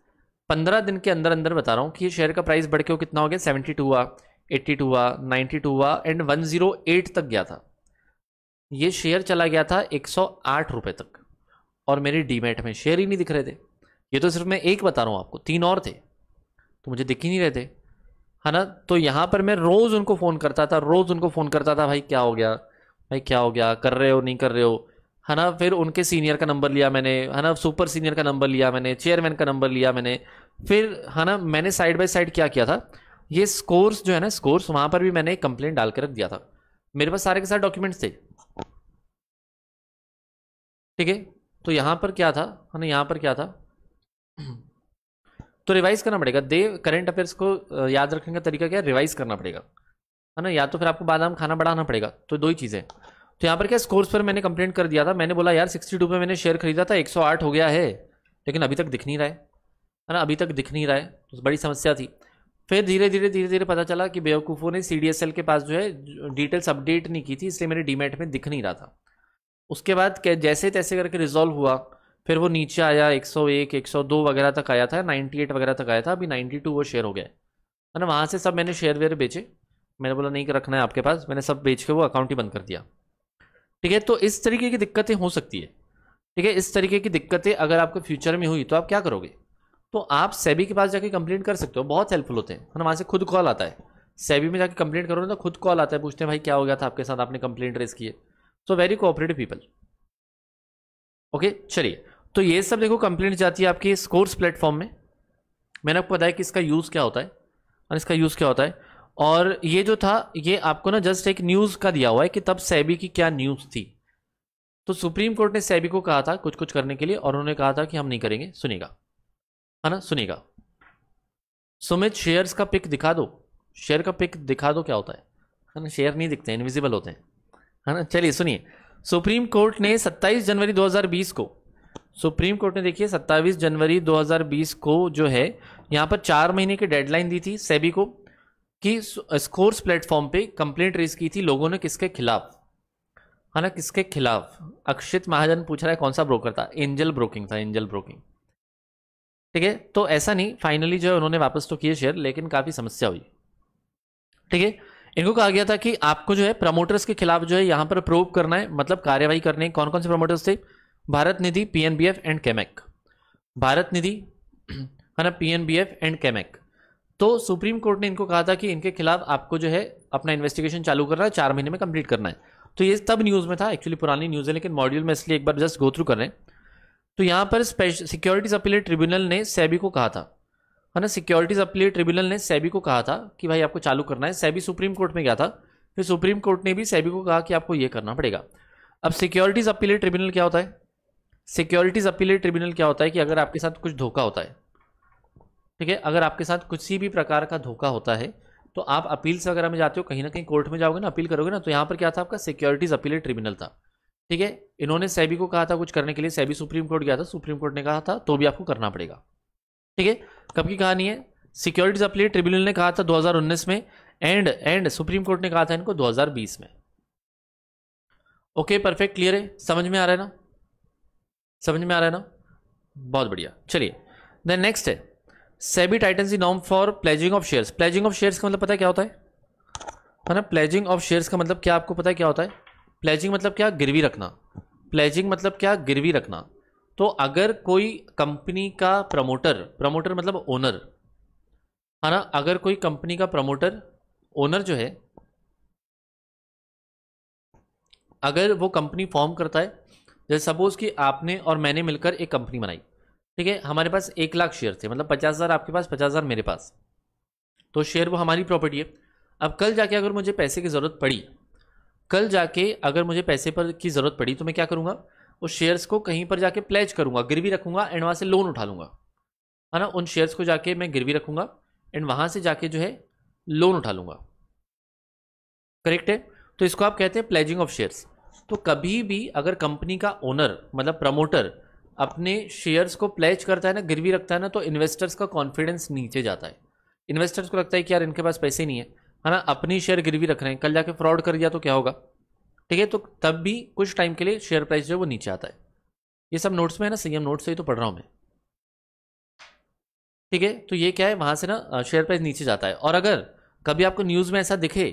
पंद्रह दिन के अंदर अंदर बता रहा हूँ कि ये शेयर का प्राइस बढ़ के कितना हो गया सेवेंटी टू हुआ एट्टी टू हुआ नाइन्टी टू हुआ एंड वन जीरो एट तक गया था ये शेयर चला गया था एक सौ आठ रुपये तक और मेरे डीमेट में शेयर ही नहीं दिख रहे थे ये तो सिर्फ मैं एक बता रहा हूँ आपको तीन और थे तो मुझे दिख ही नहीं रहे थे है हाँ ना तो यहाँ पर मैं रोज़ उनको फ़ोन करता था रोज़ उनको फ़ोन करता था भाई क्या हो गया भाई क्या हो गया कर रहे हो नहीं कर रहे हो है ना फिर उनके सीनियर का नंबर लिया मैंने है ना सुपर सीनियर का नंबर लिया मैंने चेयरमैन का नंबर लिया मैंने फिर है ना मैंने साइड बाय साइड क्या किया था ये स्कोर्स जो है ना स्कोर्स वहाँ पर भी मैंने एक कंप्लेन डाल के रख दिया था मेरे पास सारे के सारे डॉक्यूमेंट्स थे ठीक है तो यहाँ पर क्या था है ना यहाँ पर क्या था तो रिवाइज करना पड़ेगा दे करेंट अफेयर्स को याद रखने का तरीका क्या है रिवाइज करना पड़ेगा है ना या तो फिर आपको बादाम खाना बढ़ाना पड़ेगा तो दो ही चीज़ें तो यहाँ पर क्या स्कोर्स पर मैंने कंप्लेंट कर दिया था मैंने बोला यार सिक्सटी टू पे मैंने शेयर खरीदा था एक सौ आठ हो गया है लेकिन अभी तक दिख नहीं रहा है है ना अभी तक दिख नहीं रहा है तो बड़ी समस्या थी फिर धीरे धीरे धीरे धीरे पता चला कि बेवकूफ़ों ने सी के पास जो है डिटेल्स अपडेट नहीं की थी इसलिए मेरे डीमेट में दिख नहीं रहा था उसके बाद जैसे तैसे करके रिजॉल्व हुआ फिर वो नीचे आया 101, 102 वगैरह तक आया था 98 वगैरह तक आया था अभी 92 वो शेयर हो गया है ना वहाँ से सब मैंने शेयर वेयर बेचे मैंने बोला नहीं रखना है आपके पास मैंने सब बेच के वो अकाउंट ही बंद कर दिया ठीक है तो इस तरीके की दिक्कतें हो सकती है ठीक है इस तरीके की दिक्कतें अगर आपको फ्यूचर में हुई तो आप क्या करोगे तो आप सेबी के पास जाके कंप्लेंट कर सकते हो बहुत हेल्पफुल होते हैं मतलब वहाँ से खुद कॉल आता है सेबी में जाके कंप्लेंट करो तो खुद कॉल आता है पूछते हैं भाई क्या हो गया था आपके साथ आपने कंप्लेंट रेस किए so very cooperative people okay चलिए तो ये सब देखो कंप्लेंट जाती है आपके स्कोर्स प्लेटफॉर्म में मैंने आपको बताया कि इसका यूज़ क्या होता है और इसका यूज़ क्या होता है और ये जो था ये आपको ना जस्ट एक न्यूज़ का दिया हुआ है कि तब सेबी की क्या न्यूज़ थी तो सुप्रीम कोर्ट ने सैबी को कहा था कुछ कुछ करने के लिए और उन्होंने कहा था कि हम नहीं करेंगे सुनेगा है ना सुनेगा सुमित शेयर्स का पिक दिखा दो शेयर का पिक दिखा दो क्या होता है है ना शेयर नहीं दिखते इनविजिबल होते हैं है ना चलिए सुनिए सुप्रीम कोर्ट ने 27 जनवरी 2020 को सुप्रीम कोर्ट ने देखिए 27 जनवरी 2020 को जो है यहाँ पर चार महीने की डेडलाइन दी थी सेबी को कि स्कोर्स प्लेटफॉर्म पे कंप्लेंट रेज की थी लोगों ने किसके खिलाफ है हाँ ना किसके खिलाफ अक्षित महाजन पूछ रहा है कौन सा ब्रोकर था एंजल ब्रोकिंग था एंजल ब्रोकिंग ठीक है तो ऐसा नहीं फाइनली जो है उन्होंने वापस तो किए शेयर लेकिन काफ़ी समस्या हुई ठीक है इनको कहा गया था कि आपको जो है प्रमोटर्स के खिलाफ जो है यहां पर प्रूव करना है मतलब कार्यवाही करनी है कौन कौन से प्रमोटर्स थे Bharat Nidhi PNBF and Camac Bharat Nidhi है हाँ ना पीएनबीएफ एंड कैमेक तो सुप्रीम कोर्ट ने इनको कहा था कि इनके खिलाफ आपको जो है अपना इन्वेस्टिगेशन चालू करना है चार महीने में कंप्लीट करना है तो ये तब न्यूज़ में था एक्चुअली पुरानी न्यूज़ है लेकिन मॉड्यूल में इसलिए एक बार जस्ट गो थ्रू कर रहे हैं तो यहाँ पर सिक्योरिटीज़ अपीलेट ट्रिब्यूनल ने सेबी को कहा था है ना सिक्योरिटीज़ अपीलेट ट्रिब्यूनल ने सेबी को कहा था कि भाई आपको चालू करना है सेबी सुप्रीम कोर्ट में गया था फिर सुप्रीम कोर्ट ने भी सेबी को कहा कि आपको ये करना पड़ेगा अब सिक्योरिटीज़ अपीलेट ट्रिब्यूनल क्या होता है सिक्योरिटीज़ अपीलेट ट्रिब्यूनल क्या होता है कि अगर आपके साथ कुछ धोखा होता है ठीक है अगर आपके साथ किसी भी प्रकार का धोखा होता है तो आप अपील्स वगैरह में जाते हो कहीं ना कहीं कोर्ट में जाओगे ना अपील करोगे ना तो यहाँ पर क्या था आपका सिक्योरिटीज अपील ट्रिब्यूनल था ठीक है इन्होंने सेबी को कहा था कुछ करने के लिए सेबी सुप्रीम कोर्ट गया था सुप्रीम कोर्ट ने कहा था तो भी आपको करना पड़ेगा ठीक है कब की कहानी है सिक्योरिटीज अपील ट्रिब्यूनल ने कहा था दो में एंड एंड सुप्रीम कोर्ट ने कहा था इनको दो में ओके परफेक्ट क्लियर है समझ में आ रहा है ना समझ में आ रहा है ना बहुत बढ़िया चलिए देन नेक्स्ट है सेबी टाइटन सी नॉम for pledging of shares pledging of shares का मतलब पता है क्या होता है है ना प्लेजिंग ऑफ शेयर्स का मतलब क्या आपको पता है क्या होता है प्लेजिंग मतलब क्या गिरवी रखना प्लेजिंग मतलब क्या गिरवी रखना तो अगर कोई कंपनी का प्रमोटर प्रमोटर मतलब ओनर है ना अगर कोई कंपनी का प्रमोटर ओनर जो है अगर वो कंपनी फॉर्म करता है जैसे सपोज कि आपने और मैंने मिलकर एक कंपनी बनाई ठीक है हमारे पास एक लाख शेयर थे मतलब पचास हज़ार आपके पास पचास हज़ार मेरे पास तो शेयर वो हमारी प्रॉपर्टी है अब कल जाके अगर मुझे पैसे की ज़रूरत पड़ी कल जाके अगर मुझे पैसे पर की ज़रूरत पड़ी तो मैं क्या करूंगा उस शेयर्स को कहीं पर जाके प्लेज करूंगा गिरवी रखूंगा एंड वहां से लोन उठा लूंगा है ना उन शेयर्स को जाके मैं गिरवी रखूंगा एंड वहां से जाके जो है लोन उठा लूंगा करेक्ट है तो इसको आप कहते हैं प्लेजिंग ऑफ शेयर्स तो कभी भी अगर कंपनी का ओनर मतलब प्रमोटर अपने शेयर्स को प्लेज करता है ना गिरवी रखता है ना तो इन्वेस्टर्स का कॉन्फिडेंस नीचे जाता है इन्वेस्टर्स को लगता है कि यार इनके पास पैसे नहीं है है ना अपनी शेयर गिरवी रख रहे हैं कल जाके फ्रॉड कर दिया तो क्या होगा ठीक है तो तब भी कुछ टाइम के लिए शेयर प्राइस जो है वो नीचे आता है ये सब नोट्स में है ना सीएम नोट्स से ही तो पढ़ रहा हूँ मैं ठीक है तो ये क्या है वहाँ से ना शेयर प्राइस नीचे जाता है और अगर कभी आपको न्यूज़ में ऐसा दिखे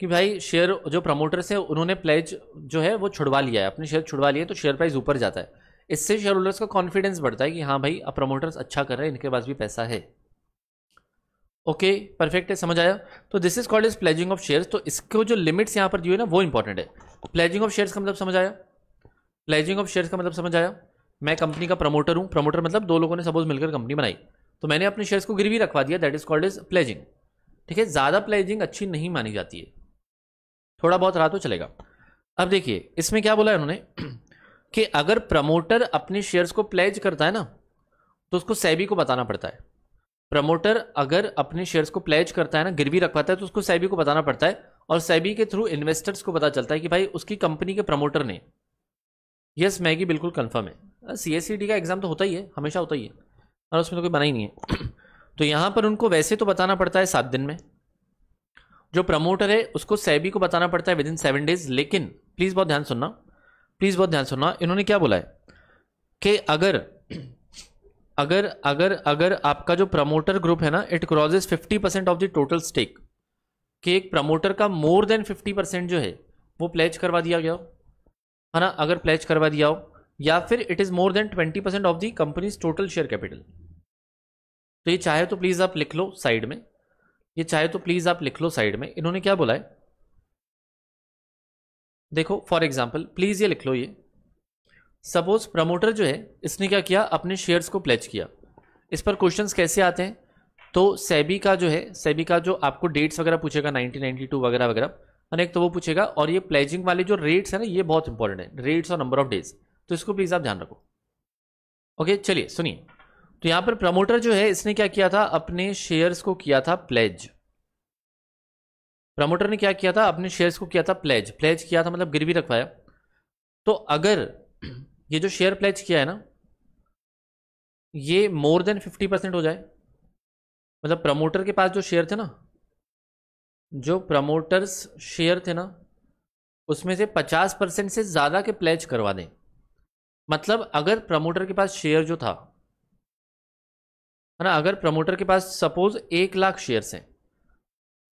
कि भाई शेयर जो प्रमोटर्स हैं उन्होंने प्लेज जो है वो छुड़वा लिया है अपने शेयर छुड़वा लिए तो शेयर प्राइस ऊपर जाता है इससे शेयर होल्डर्स का कॉन्फिडेंस बढ़ता है कि हाँ भाई अब प्रमोटर्स अच्छा कर रहे हैं इनके पास भी पैसा है ओके परफेक्ट है समझ आया तो this is called is pledging of shares तो इसको जो लिमिट्स यहाँ पर दी हुई ना वो इंपॉर्टेंट है प्लेजिंग ऑफ शेयर्स का मतलब समझ आया प्लेजिंग ऑफ शेयर्स का मतलब समझ आया मैं कंपनी का प्रमोटर हूँ प्रमोटर मतलब दो लोगों ने सपोज मिलकर कंपनी बनाई तो मैंने अपने शेयर्स को गिरवी रखवा दिया that is called is pledging ठीक है ज़्यादा प्लेजिंग अच्छी नहीं मानी जाती है थोड़ा बहुत रहा तो चलेगा अब देखिए इसमें क्या बोला है उन्होंने कि अगर प्रमोटर अपने शेयर्स को प्लेज करता है ना तो उसको सेबी को बताना पड़ता है प्रमोटर अगर अपने शेयर्स को प्लेज करता है ना गिरवी रखवाता है तो उसको सेबी को बताना पड़ता है और सेबी के थ्रू इन्वेस्टर्स को पता चलता है कि भाई उसकी कंपनी के प्रमोटर ने यस मैगी बिल्कुल कन्फर्म है सी का एग्ज़ाम तो होता ही है हमेशा होता ही है और उसमें तो कोई बना ही नहीं है तो यहाँ पर उनको वैसे तो बताना पड़ता है सात दिन में जो प्रमोटर है उसको सेबी को बताना पड़ता है विद इन सेवन डेज लेकिन प्लीज़ बहुत ध्यान सुनना प्लीज़ बहुत ध्यान सुनना इन्होंने क्या बोला है कि अगर अगर अगर अगर आपका जो प्रमोटर ग्रुप है ना it crosses fifty percent of the total stake कि एक प्रमोटर का मोर देन फिफ्टी परसेंट जो है वो प्लेज करवा दिया गया हो है ना अगर प्लेज करवा दिया हो या फिर it is more than twenty percent of the company's total share capital तो ये चाहे तो प्लीज़ आप लिख लो साइड में ये चाहे तो प्लीज़ आप लिख लो साइड में इन्होंने क्या बोला है देखो फॉर एग्जाम्पल प्लीज़ ये लिख लो ये सपोज प्रमोटर जो है इसने क्या किया अपने शेयर्स को प्लेज किया इस पर क्वेश्चंस कैसे आते हैं तो सेबी का जो है सेबी का जो आपको डेट्स वगैरह पूछेगा 1992 वगैरह वगैरह अनेक तो वो पूछेगा और ये प्लेजिंग वाले जो रेट्स है ना ये बहुत इंपॉर्टेंट है रेट्स और नंबर ऑफ डेज तो इसको प्लीज़ आप ध्यान रखो ओके चलिए सुनिए तो यहाँ पर प्रमोटर जो है इसने क्या किया था अपने शेयर्स को किया था प्लेज प्रमोटर ने क्या किया था अपने शेयर्स को किया था प्लेज प्लेज किया था मतलब गिरवी रखवाया तो अगर ये जो शेयर प्लेज किया है ना ये मोर देन फिफ्टी परसेंट हो जाए मतलब प्रमोटर के पास जो शेयर थे ना जो प्रमोटर्स शेयर थे ना उसमें से पचास परसेंट से ज़्यादा के प्लेज करवा दें मतलब अगर प्रमोटर के पास शेयर जो था है ना अगर प्रमोटर के पास सपोज एक लाख शेयर्स हैं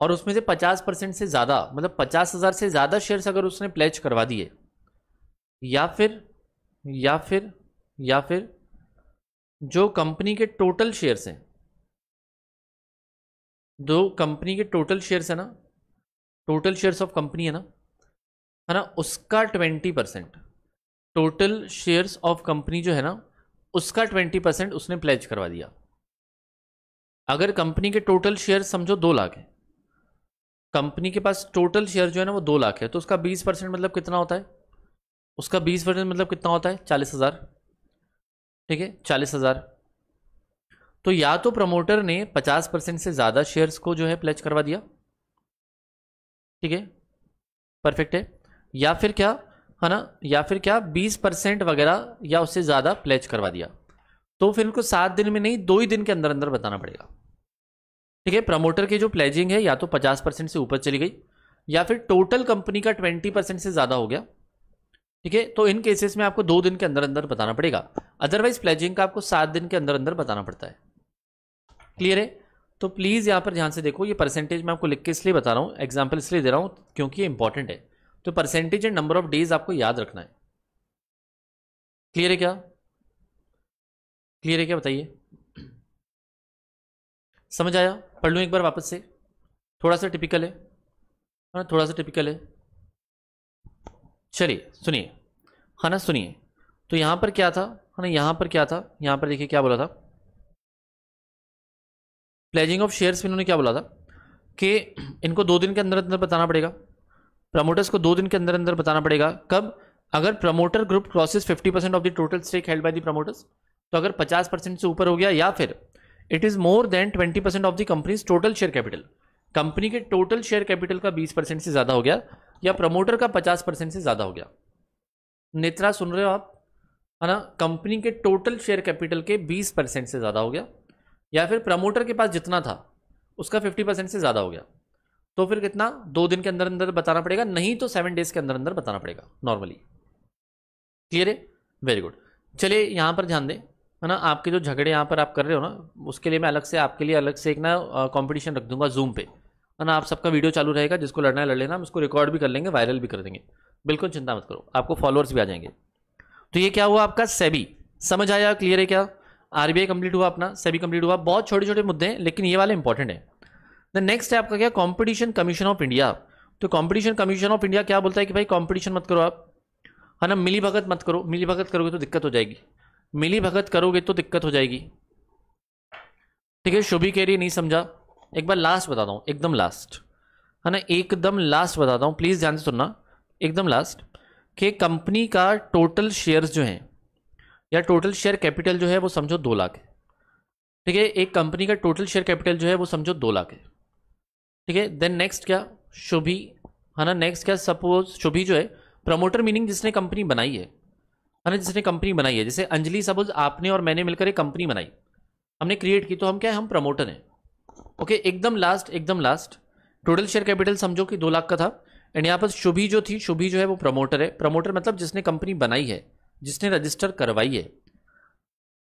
और उसमें से 50 परसेंट से ज़्यादा मतलब पचास हज़ार से ज़्यादा शेयर्स अगर उसने प्लेज करवा दिए या फिर या फिर या फिर जो कंपनी के टोटल शेयर्स हैं जो कंपनी के टोटल शेयर्स है ना टोटल शेयर्स ऑफ कंपनी है ना है ना उसका twenty percent total shares of company जो है ना उसका ट्वेंटी परसेंट उसने प्लेज करवा दिया अगर कंपनी के टोटल शेयर समझो दो लाख है कंपनी के पास टोटल शेयर जो है ना वो दो लाख है तो उसका बीस परसेंट मतलब कितना होता है उसका बीस परसेंट मतलब कितना होता है चालीस हज़ार ठीक है चालीस हज़ार तो या तो प्रमोटर ने पचास परसेंट से ज़्यादा शेयर्स को जो है प्लेच करवा दिया ठीक है परफेक्ट है या फिर क्या है ना या फिर क्या बीस परसेंट वगैरह या उससे ज़्यादा प्लेच करवा दिया तो फिर उनको सात दिन में नहीं दो ही दिन के अंदर अंदर बताना पड़ेगा ठीक है प्रमोटर की जो प्लेजिंग है या तो पचास परसेंट से ऊपर चली गई या फिर टोटल कंपनी का ट्वेंटी परसेंट से ज़्यादा हो गया ठीक है तो इन केसेस में आपको दो दिन के अंदर अंदर बताना पड़ेगा अदरवाइज प्लेजिंग का आपको सात दिन के अंदर अंदर बताना पड़ता है क्लियर है तो प्लीज़ यहां पर ध्यान से देखो ये परसेंटेज मैं आपको लिख के इसलिए बता रहा हूं एग्जाम्पल इसलिए दे रहा हूं क्योंकि ये इंपॉर्टेंट है तो percentage and number of days आपको याद रखना है क्लियर है क्या क्लियर है क्या बताइए समझ आया पढ़ लूँ एक बार वापस से थोड़ा सा टिपिकल है ना हाँ, थोड़ा सा टिपिकल है चलिए सुनिए है हाँ ना सुनिए तो यहाँ पर क्या था है हाँ ना यहाँ पर क्या था यहाँ पर देखिए क्या बोला था प्लेजिंग ऑफ शेयर्स में इन्होंने क्या बोला था कि इनको दो दिन के अंदर अंदर बताना पड़ेगा प्रमोटर्स को दो दिन के अंदर अंदर बताना पड़ेगा कब अगर promoter group crosses 50% of the total stake held by the promoters तो अगर 50% से ऊपर हो गया या फिर it is more than twenty percent of the company's total share capital company के टोटल शेयर कैपिटल का बीस परसेंट से ज्यादा हो गया या प्रमोटर का पचास परसेंट से ज्यादा हो गया नेत्रा सुन रहे हो आप है ना कंपनी के टोटल शेयर कैपिटल के बीस परसेंट से ज़्यादा हो गया या फिर प्रमोटर के पास जितना था उसका फिफ्टी परसेंट से ज़्यादा हो गया तो फिर कितना दो दिन के अंदर अंदर बताना पड़ेगा नहीं तो सेवन डेज के अंदर अंदर बताना पड़ेगा नॉर्मली क्लियर है वेरी गुड चलिए यहाँ पर ध्यान दें है ना आपके जो झगड़े यहाँ पर आप कर रहे हो ना उसके लिए मैं अलग से आपके लिए अलग से एक ना कॉम्पिटिशन रख दूंगा जूम पे है ना आप सबका वीडियो चालू रहेगा जिसको लड़ना है लड़ लेना हम उसको रिकॉर्ड भी कर लेंगे वायरल भी कर देंगे बिल्कुल चिंता मत करो आपको फॉलोअर्स भी आ जाएंगे तो ये क्या हुआ आपका सेबी समझ आया क्लियर है क्या आरबीआई कंप्लीट हुआ अपना सेबी कंप्लीट हुआ बहुत छोटे छोटे मुद्दे हैं लेकिन ये वाले इंपॉर्टेंट है द नेक्स्ट है आपका क्या कॉम्पिटिशन कमीशन ऑफ इंडिया तो कॉम्पिटिशन कमीशन ऑफ इंडिया क्या बोलता है कि भाई कॉम्पिटिशन मत करो आप है ना मिली भगत मत करो मिली भगत करोगे तो दिक्कत हो जाएगी मिली भगत करोगे तो दिक्कत हो जाएगी ठीक है शुभी कह रही नहीं समझा एक बार लास्ट बताता हूँ एकदम लास्ट है ना एकदम लास्ट बताता हूँ प्लीज़ ध्यान से सुनना एकदम लास्ट कि कंपनी का टोटल शेयर्स जो हैं या टोटल शेयर कैपिटल जो है वो समझो दो लाख है ठीक है एक कंपनी का टोटल शेयर कैपिटल जो है वो समझो दो लाख है ठीक है देन नेक्स्ट क्या शुभी है ना नेक्स्ट क्या सपोज शुभी जो है प्रमोटर मीनिंग जिसने कंपनी बनाई है है ना जिसने कंपनी बनाई है जैसे अंजलि सपोज आपने और मैंने मिलकर एक कंपनी बनाई हमने क्रिएट की तो हम क्या है हम प्रमोटर हैं ओके एकदम लास्ट एकदम लास्ट टोटल शेयर कैपिटल समझो कि दो लाख का था एंड यहाँ पर शुभी जो थी शुभी जो है वो प्रमोटर है प्रमोटर मतलब जिसने कंपनी बनाई है जिसने रजिस्टर करवाई है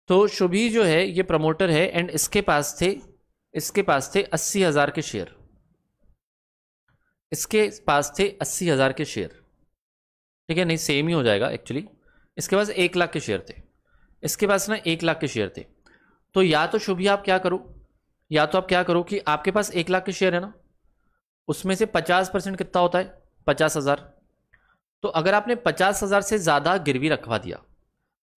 तो शुभी जो है ये प्रमोटर है एंड इसके पास थे इसके पास थे अस्सी हज़ार के शेयर इसके पास थे अस्सी हज़ार के शेयर ठीक है नहीं सेम ही हो जाएगा एक्चुअली इसके पास एक लाख के शेयर थे इसके पास ना एक लाख के शेयर थे तो या तो शुभ आप क्या करो या तो आप क्या करो कि आपके पास एक लाख के शेयर है ना उसमें से पचास परसेंट कितना होता है पचास हज़ार तो अगर आपने पचास हज़ार से ज़्यादा गिरवी रखवा दिया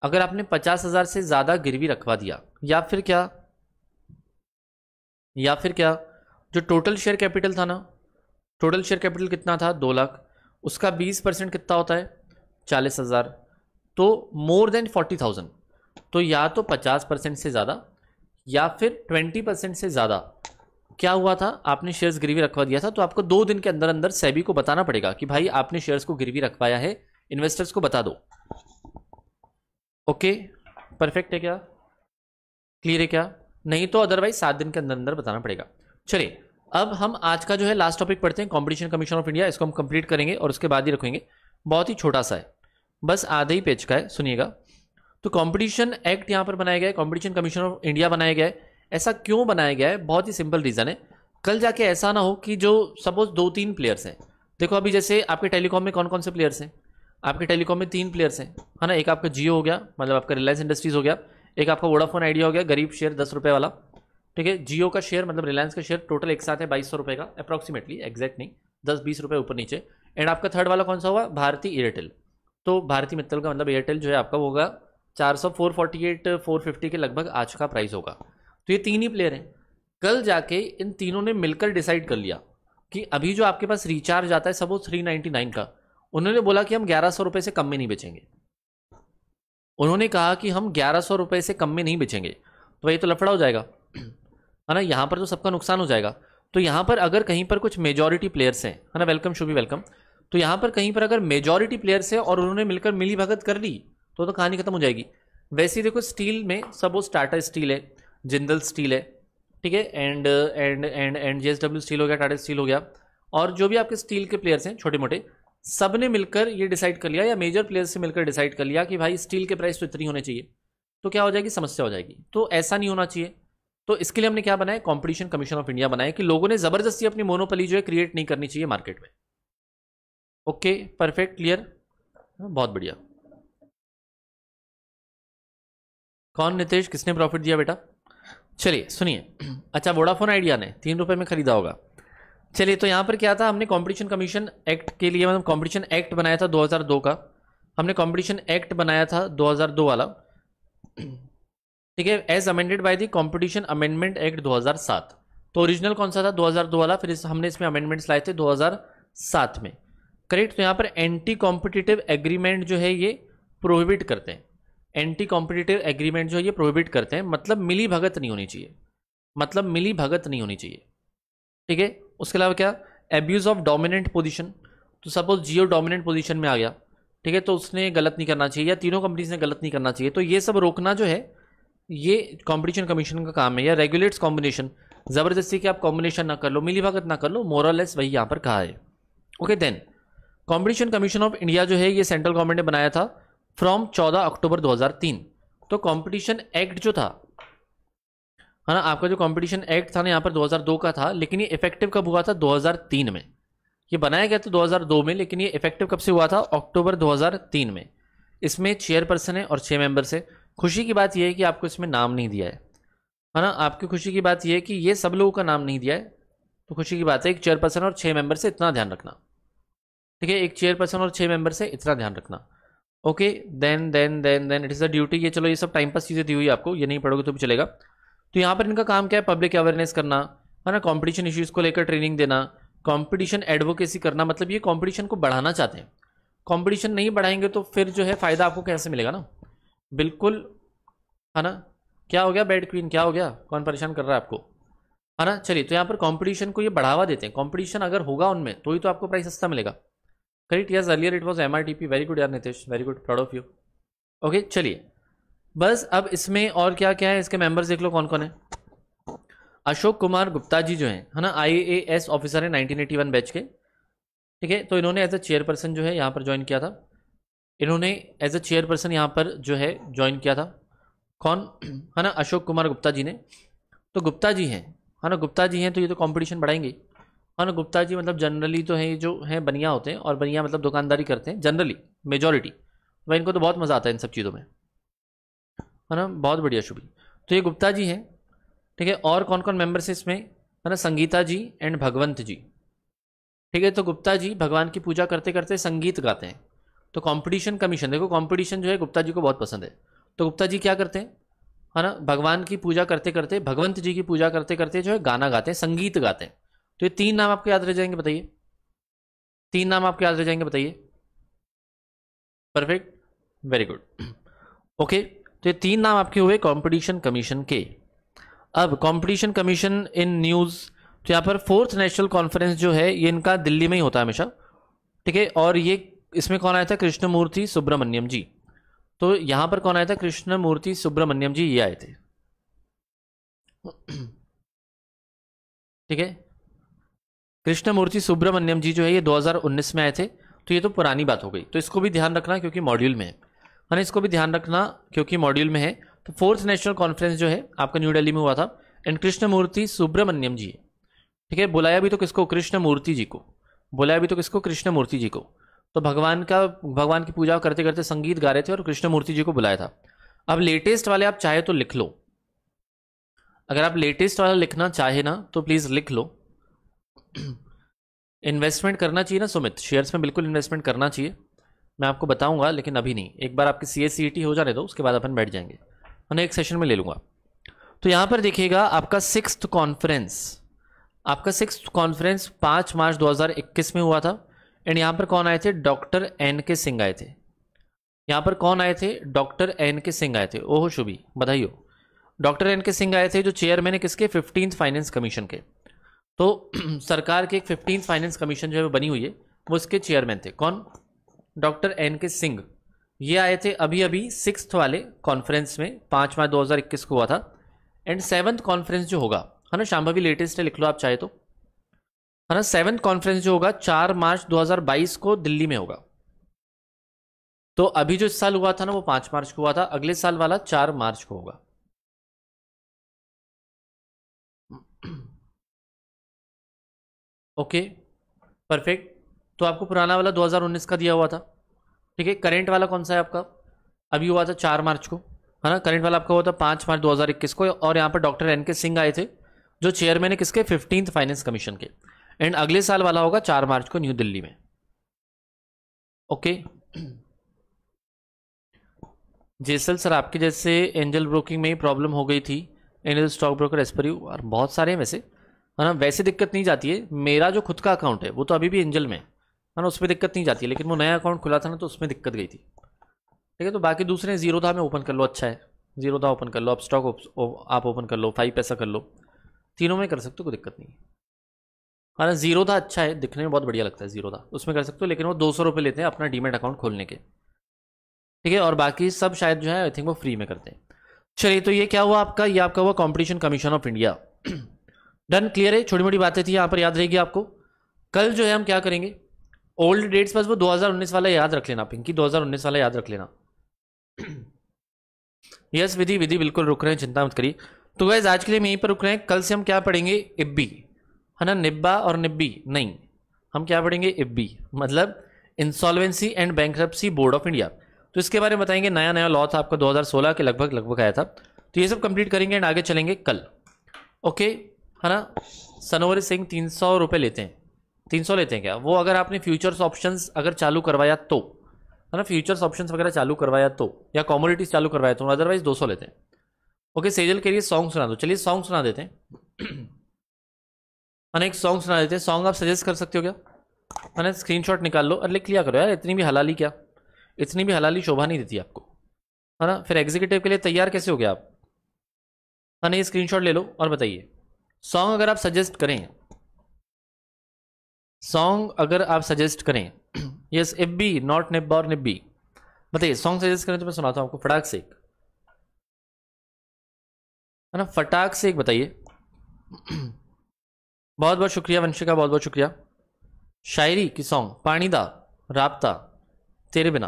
अगर आपने पचास हज़ार से ज़्यादा गिरवी रखवा दिया या फिर क्या या फिर क्या जो टोटल शेयर कैपिटल था ना टोटल शेयर कैपिटल कितना था दो लाख उसका बीस परसेंट कितना होता है चालीस हज़ार तो मोर देन फोर्टी थाउजेंड तो या तो पचास परसेंट से ज़्यादा या फिर ट्वेंटी परसेंट से ज़्यादा क्या हुआ था आपने शेयर्स गिरवी रखवा दिया था तो आपको दो दिन के अंदर अंदर सेबी को बताना पड़ेगा कि भाई आपने शेयर्स को गिरवी रखवाया है इन्वेस्टर्स को बता दो ओके परफेक्ट है क्या क्लियर है क्या नहीं तो अदरवाइज सात दिन के अंदर अंदर बताना पड़ेगा चलिए अब हम आज का जो है लास्ट टॉपिक पढ़ते हैं कंपटीशन कमीशन ऑफ इंडिया इसको हम कंप्लीट करेंगे और उसके बाद ही रखेंगे बहुत ही छोटा सा है बस आधे ही पेज का है सुनिएगा तो कंपटीशन एक्ट यहाँ पर बनाया गया है कॉम्पिटिशन कमीशन ऑफ इंडिया बनाया गया है ऐसा क्यों बनाया गया है बहुत ही सिंपल रीज़न है कल जाके ऐसा ना हो कि जो सपोज दो तीन प्लेयर्स हैं देखो अभी जैसे आपके टेलीकॉम में कौन कौन से प्लेयर्स हैं आपके टेलीकॉम में तीन प्लेयर्स हैं है ना एक आपका जियो हो गया मतलब आपका रिलायंस इंडस्ट्रीज़ हो गया एक आपका वोडाफोन आइडिया हो गया गरीब शेयर दस रुपये वाला ठीक है जियो का शेयर मतलब रिलायंस का शेयर टोटल एक साथ है बाईस सौ रुपये का अप्रॉक्सीमेटली एग्जैक्ट नहीं दस बीस रुपये ऊपर नीचे एंड आपका थर्ड वाला कौन सा हुआ भारतीय एयरटेल तो भारतीय मित्तल का मतलब एयरटेल जो है आपका होगा चार सौ four forty eight four fifty के लगभग आज का प्राइस होगा तो ये तीन ही प्लेयर हैं कल जाके इन तीनों ने मिलकर डिसाइड कर लिया कि अभी जो आपके पास रिचार्ज आता है सब वो थ्री नाइन्टी नाइन का उन्होंने बोला कि हम ग्यारह सौ रुपये से कम में नहीं बेचेंगे उन्होंने कहा कि हम ग्यारह सौ रुपये से कम में नहीं बेचेंगे तो ये तो लफड़ा हो जाएगा है ना यहाँ पर तो सबका नुकसान हो जाएगा तो यहाँ पर अगर कहीं पर कुछ मेजोरिटी प्लेयर्स हैं है ना वेलकम शुभी वेलकम तो यहाँ पर कहीं पर अगर मेजोरिटी प्लेयर्स है और उन्होंने मिलकर मिली भगत कर ली तो तो कहानी खत्म हो जाएगी वैसे ही देखो स्टील में वो टाटा स्टील है जिंदल स्टील है ठीक है and and and and J steel हो गया टाटा स्टील हो गया और जो भी आपके स्टील के प्लेयर्स हैं छोटे मोटे सब ने मिलकर ये डिसाइड कर लिया या मेजर प्लेयर्स से मिलकर डिसाइड कर लिया कि भाई स्टील के प्राइस तो इतनी होने चाहिए तो क्या हो जाएगी समस्या हो जाएगी तो ऐसा नहीं होना चाहिए तो इसके लिए हमने क्या बनाया कॉम्पिटिशन कमीशन ऑफ इंडिया बनाया कि लोगों ने जबरदस्ती अपनी मोनोपली जो है क्रिएट नहीं करनी चाहिए मार्केट में ओके परफेक्ट क्लियर हाँ, बहुत बढ़िया कौन नितेश किसने प्रॉफिट दिया बेटा चलिए सुनिए अच्छा वोडाफोन आइडिया ने तीन रुपये में खरीदा होगा चलिए तो यहाँ पर क्या था हमने कंपटीशन कमीशन एक्ट के लिए मतलब कंपटीशन एक्ट बनाया था 2002 का हमने कंपटीशन एक्ट बनाया था 2002 वाला ठीक है as amended by the competition amendment act 2007 तो ओरिजिनल कौन सा था 2002 वाला फिर इस, हमने इसमें अमेंडमेंट्स लाए थे 2007 में करेक्ट तो यहाँ पर एंटी कॉम्पिटिटिव एग्रीमेंट जो है ये प्रोहिबिट करते हैं एंटी कॉम्पिटिटिव एग्रीमेंट जो है ये प्रोहिबिट करते हैं मतलब मिली भगत नहीं होनी चाहिए मतलब मिली भगत नहीं होनी चाहिए ठीक है उसके अलावा क्या एब्यूज़ ऑफ डोमिनेंट पोजीशन तो सपोज जियो डोमिनेंट पोजीशन में आ गया ठीक है तो उसने गलत नहीं करना चाहिए या तीनों कंपनीज ने गलत नहीं करना चाहिए तो ये सब रोकना जो है ये कॉम्पिटिशन कमीशन का काम है या रेगुलेट्स कॉम्बिनेशन ज़बरदस्ती कि आप कॉम्बिनेशन ना कर लो मिली भगत ना कर लो मोरलेस वही यहाँ पर कहा है okay then competition commission of India जो है ये सेंट्रल गवर्नमेंट ने बनाया था फ्रॉम 14 अक्टूबर 2003 तो कंपटीशन एक्ट जो था है ना आपका जो कंपटीशन एक्ट था ना यहाँ पर 2002 का था लेकिन ये इफेक्टिव कब हुआ था 2003 में ये बनाया गया था 2002 में लेकिन ये इफेक्टिव कब से हुआ था अक्टूबर 2003 में इसमें चेयरपर्सन है और छः मेंबर से खुशी की बात यह है कि आपको इसमें नाम नहीं दिया है है ना आपकी खुशी की बात यह है कि ये सब लोगों का नाम नहीं दिया है तो खुशी की बात है एक चेयरपर्सन और छः मेंबर से इतना ध्यान रखना ठीक है एक चेयरपर्सन और छः मेंबर से इतना ध्यान रखना okay then then then then it is the duty ये चलो ये सब टाइम पास चीज़ें दी हुई आपको ये नहीं पढ़ोगे तो भी चलेगा तो यहाँ पर इनका काम क्या है पब्लिक अवेयरनेस करना है ना कॉम्पिटिशन इश्यूज़ को लेकर ट्रेनिंग देना कॉम्पिटिशन एडवोकेसी करना मतलब ये कॉम्पिटिशन को बढ़ाना चाहते हैं कॉम्पिटिशन नहीं बढ़ाएंगे तो फिर जो है फ़ायदा आपको कैसे मिलेगा ना बिल्कुल है ना क्या हो गया बैड क्वीन क्या हो गया कौन परेशान कर रहा है आपको है ना चलिए तो यहाँ पर कंपटीशन को ये बढ़ावा देते हैं कंपटीशन अगर होगा उनमें तो ही तो आपको प्राइस सस्ता मिलेगा करेक्ट यस अर्लियर इट टी पी वेरी गुड यार Nitesh very good proud of you okay चलिए बस अब इसमें और क्या क्या है इसके मेंबर्स देख लो कौन कौन है अशोक कुमार गुप्ता जी जो हैं है ना आईएएस ऑफिसर हैं वन बैच के ठीक है तो इन्होंने एज अ चेयरपर्सन जो है यहाँ पर ज्वाइन किया था इन्होंने एज अ चेयरपर्सन यहाँ पर जो है ज्वाइन किया था कौन है ना अशोक कुमार गुप्ता जी ने तो गुप्ता जी हैं है ना गुप्ता जी हैं तो ये तो कॉम्पिटिशन बढ़ाएंगे हाँ ना गुप्ता जी मतलब जनरली तो हैं ये जो हैं बनिया होते हैं और बनिया मतलब दुकानदारी करते हैं जनरली मेजोरिटी वह इनको तो बहुत मज़ा आता है इन सब चीज़ों में है ना बहुत बढ़िया शुभी तो ये गुप्ता जी हैं ठीक है और कौन कौन मेम्बर्स हैं इसमें है ना संगीता जी एंड भगवंत जी ठीक है तो गुप्ता जी भगवान की पूजा करते करते संगीत गाते हैं तो कॉम्पिटिशन कमीशन देखो कॉम्पिटिशन जो है गुप्ता जी को बहुत पसंद है तो गुप्ता जी क्या करते हैं है ना भगवान की पूजा करते करते भगवंत जी की पूजा करते करते जो है गाना गाते हैं संगीत गाते हैं तो ये तीन नाम आपको याद रह जाएंगे बताइए तीन नाम आपको याद रह जाएंगे बताइए परफेक्ट वेरी गुड ओके तो ये तीन नाम आपके हुए कंपटीशन कमीशन के अब कंपटीशन कमीशन इन न्यूज़ तो यहाँ पर फोर्थ नेशनल कॉन्फ्रेंस जो है ये इनका दिल्ली में ही होता है हमेशा ठीक है और ये इसमें कौन आया था कृष्णमूर्ति सुब्रमण्यम जी तो यहाँ पर कौन आया था कृष्णमूर्ति सुब्रमण्यम जी ये आए थे ठीक है कृष्णमूर्ति सुब्रमण्यम जी जो है ये 2019 में आए थे तो ये तो पुरानी बात हो गई तो इसको भी ध्यान रखना क्योंकि मॉड्यूल में है है इसको भी ध्यान रखना क्योंकि मॉड्यूल में है तो फोर्थ नेशनल कॉन्फ्रेंस जो है आपका न्यू दिल्ली में हुआ था एंड कृष्णमूर्ति सुब्रमण्यम जी ठीक है बुलाया भी तो किसको कृष्णमूर्ति जी को बुलाया भी तो किसको कृष्णमूर्ति जी को तो भगवान का भगवान की पूजा करते करते संगीत गा रहे थे और कृष्णमूर्ति जी को बुलाया था अब लेटेस्ट वाले आप चाहे तो लिख लो अगर आप लेटेस्ट वाला लिखना चाहे ना तो प्लीज़ लिख लो इन्वेस्टमेंट करना चाहिए ना सुमित शेयर्स में बिल्कुल इन्वेस्टमेंट करना चाहिए मैं आपको बताऊंगा लेकिन अभी नहीं एक बार आपके C S C E T हो जाने दो उसके बाद अपन बैठ जाएंगे मैंने एक सेशन में ले लूँगा तो यहाँ पर देखिएगा आपका सिक्स कॉन्फ्रेंस आपका सिक्स कॉन्फ्रेंस पाँच मार्च 2021 में हुआ था एंड यहाँ पर कौन आए थे डॉक्टर एन के सिंह आए थे यहाँ पर कौन आए थे डॉक्टर एन के सिंह आए थे ओहो शुभी बधाई हो डॉक्टर एन के सिंह आए थे जो चेयरमैन है किसके फिफ्टींथ फाइनेंस कमीशन के तो सरकार के एक फिफ्टीन फाइनेंस कमीशन जो है वो बनी हुई है वो उसके चेयरमैन थे कौन डॉक्टर एन के सिंह ये आए थे अभी अभी सिक्स वाले कॉन्फ्रेंस में पाँच मार्च इक्कीस को हुआ था एंड सेवन्थ कॉन्फ्रेंस जो होगा है ना शाम्भवी लेटेस्ट है लिख लो आप चाहे तो है ना सेवन्थ कॉन्फ्रेंस जो होगा चार मार्च 2022 को दिल्ली में होगा तो अभी जो इस साल हुआ था ना वो पाँच मार्च को हुआ था अगले साल वाला चार मार्च को होगा ओके परफेक्ट तो आपको पुराना वाला 2019 का दिया हुआ था ठीक है करेंट वाला कौन सा है आपका अभी हुआ था चार मार्च को है ना करेंट वाला आपका हुआ था पाँच मार्च 2021 को और यहाँ पर डॉक्टर एन के सिंह आए थे जो चेयरमैन है किसके फिफ्टींथ फाइनेंस कमीशन के एंड अगले साल वाला होगा चार मार्च को न्यू दिल्ली में ओके जेसल सर आपके जैसे एंजल ब्रोकिंग में ही प्रॉब्लम हो गई थी Angel stock broker as per you और बहुत सारे हैं वैसे है ना वैसे दिक्कत नहीं जाती है मेरा जो खुद का अकाउंट है वो तो अभी भी एंजल में है ना उसमें दिक्कत नहीं जाती है लेकिन वो नया अकाउंट खुला था ना तो उसमें दिक्कत गई थी ठीक है तो बाकी दूसरे जीरो था में ओपन कर लो अच्छा है जीरो था ओपन कर लो आप स्टॉक आप ओपन कर लो फाइव पैसा कर लो तीनों में कर सकते हो कोई दिक्कत नहीं है ना जीरो था अच्छा है दिखने में बहुत बढ़िया लगता है जीरो था उसमें कर सकते हो लेकिन वो दो सौ रुपये लेते हैं अपना डीमेट अकाउंट खोलने के ठीक है और बाकी सब शायद जो है आई थिंक वो फ्री में करते हैं चलिए तो ये क्या हुआ आपका ये आपका हुआ competition commission of India done clear है छोटी मोटी बातें थी यहाँ पर याद रहेगी आपको कल जो है हम क्या करेंगे ओल्ड डेट्स बस वो 2019 वाला याद रख लेना पिंकी 2019 वाला याद रख लेना यस विधि विधि बिल्कुल रुक रहे हैं चिंता मत करिए तो वैस आज के लिए हम यहीं पर रुक रहे हैं कल से हम क्या पढ़ेंगे इब्बी है ना निब्बा और निब्बी नहीं हम क्या पढ़ेंगे इब्बी मतलब insolvency and bank board of India तो इसके बारे में बताएंगे नया नया लॉ था आपका 2016 के लगभग लगभग आया था तो ये सब कंप्लीट करेंगे एंड आगे चलेंगे कल ओके है ना सनोवर सिंह तीन सौ रुपये लेते हैं तीन सौ लेते हैं क्या वो अगर आपने फ्यूचर्स ऑप्शंस अगर चालू करवाया तो है ना फ्यूचर्स ऑप्शंस वगैरह चालू करवाया तो या कॉमोडिटीज चालू करवाया तो अदरवाइज दो सौ लेते हैं ओके सेजल के लिए सॉन्ग सुना दो चलिए सॉन्ग सुना देते हैं एक सॉन्ग सुना देते हैं सॉन्ग आप सजेस्ट कर सकते हो क्या मैंने स्क्रीन शॉट निकाल लो और लिख लिया करो यार इतनी भी हलाली क्या इतनी भी हलाली शोभा नहीं देती आपको है ना फिर एग्जीक्यूटिव के लिए तैयार कैसे हो गया आप ना ये स्क्रीन ले लो और बताइए सॉन्ग अगर आप सजेस्ट करें सॉन्ग अगर आप सजेस्ट करें यस एफ बी नॉट निब और निब्बी बताइए सॉन्ग सजेस्ट करें तो मैं सुनाता हूँ आपको फटाक से एक है ना फटाक से एक बताइए बहुत बहुत शुक्रिया वंशिका बहुत बहुत शुक्रिया शायरी की सॉन्ग पानी दा राबता तेरे बिना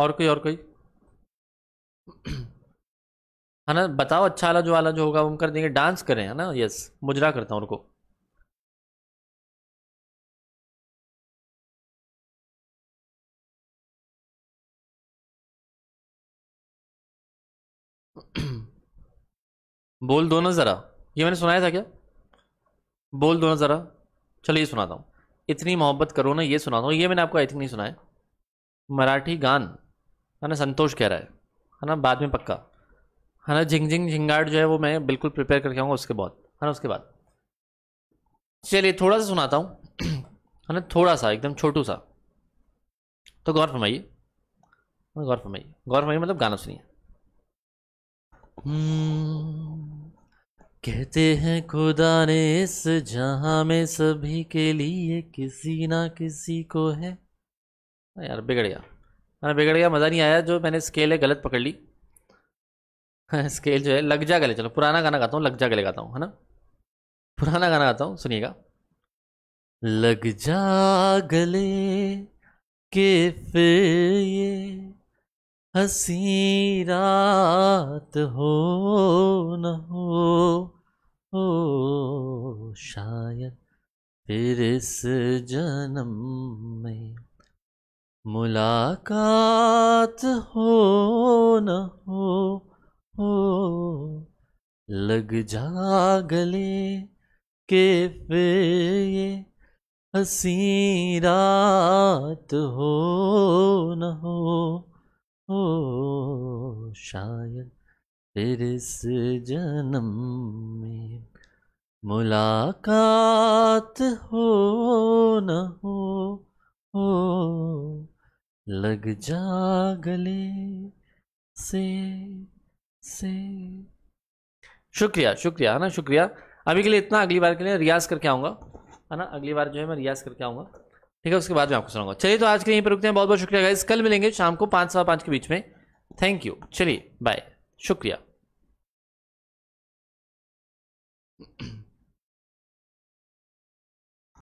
और कोई और कोई है ना बताओ अच्छा वाला जो वाला जो होगा वो हम कर देंगे डांस करें है ना यस मुजरा करता हूँ उनको बोल दो ना ज़रा ये मैंने सुनाया था क्या बोल दो ना ज़रा चलो ये सुनाता हूँ इतनी मोहब्बत करो ना ये सुनाता हूँ ये मैंने आपको आई थिंक नहीं सुनाया मराठी गान है ना संतोष कह रहा है है ना बाद में पक्का है ना झिंग झिंग झिंगाट जो है वो मैं बिल्कुल प्रिपेयर करके आऊँगा उसके बाद है ना उसके बाद चलिए थोड़ा सा सुनाता हूँ है ना थोड़ा सा एकदम छोटू सा तो गौर फरमाइए गौर फरमाइए गौर फरमाइए मतलब गाना सुनिए हम्म, कहते हैं खुदा ने इस जहां में सभी के लिए किसी ना किसी को है यार बिगड़ गया मैंने बिगड़ गया मज़ा नहीं आया जो मैंने स्केल है गलत पकड़ ली स्केल जो है लग जा गले चलो पुराना गाना गाता हूँ लग जा गले गाता हूँ है ना पुराना गाना गाता हूँ सुनिएगा लग जा गले के फिर ये हसी रात हो न हो, ओ शायद फिर इस जन्म में मुलाकात हो न हो हो लग जा गले के फे ये हसी रात हो न हो हो शायद फिर इस जन्म में मुलाकात हो न हो हो लग जा गले से से शुक्रिया शुक्रिया है ना शुक्रिया अभी के लिए इतना अगली बार के लिए रियाज करके आऊंगा है ना अगली बार जो है मैं रियाज करके आऊंगा ठीक है उसके बाद मैं आपको सुनाऊंगा चलिए तो आज के लिए यहीं पर रुकते हैं बहुत बहुत शुक्रिया गाइज कल मिलेंगे शाम को पाँच सवा पाँच के बीच में थैंक यू चलिए बाय शुक्रिया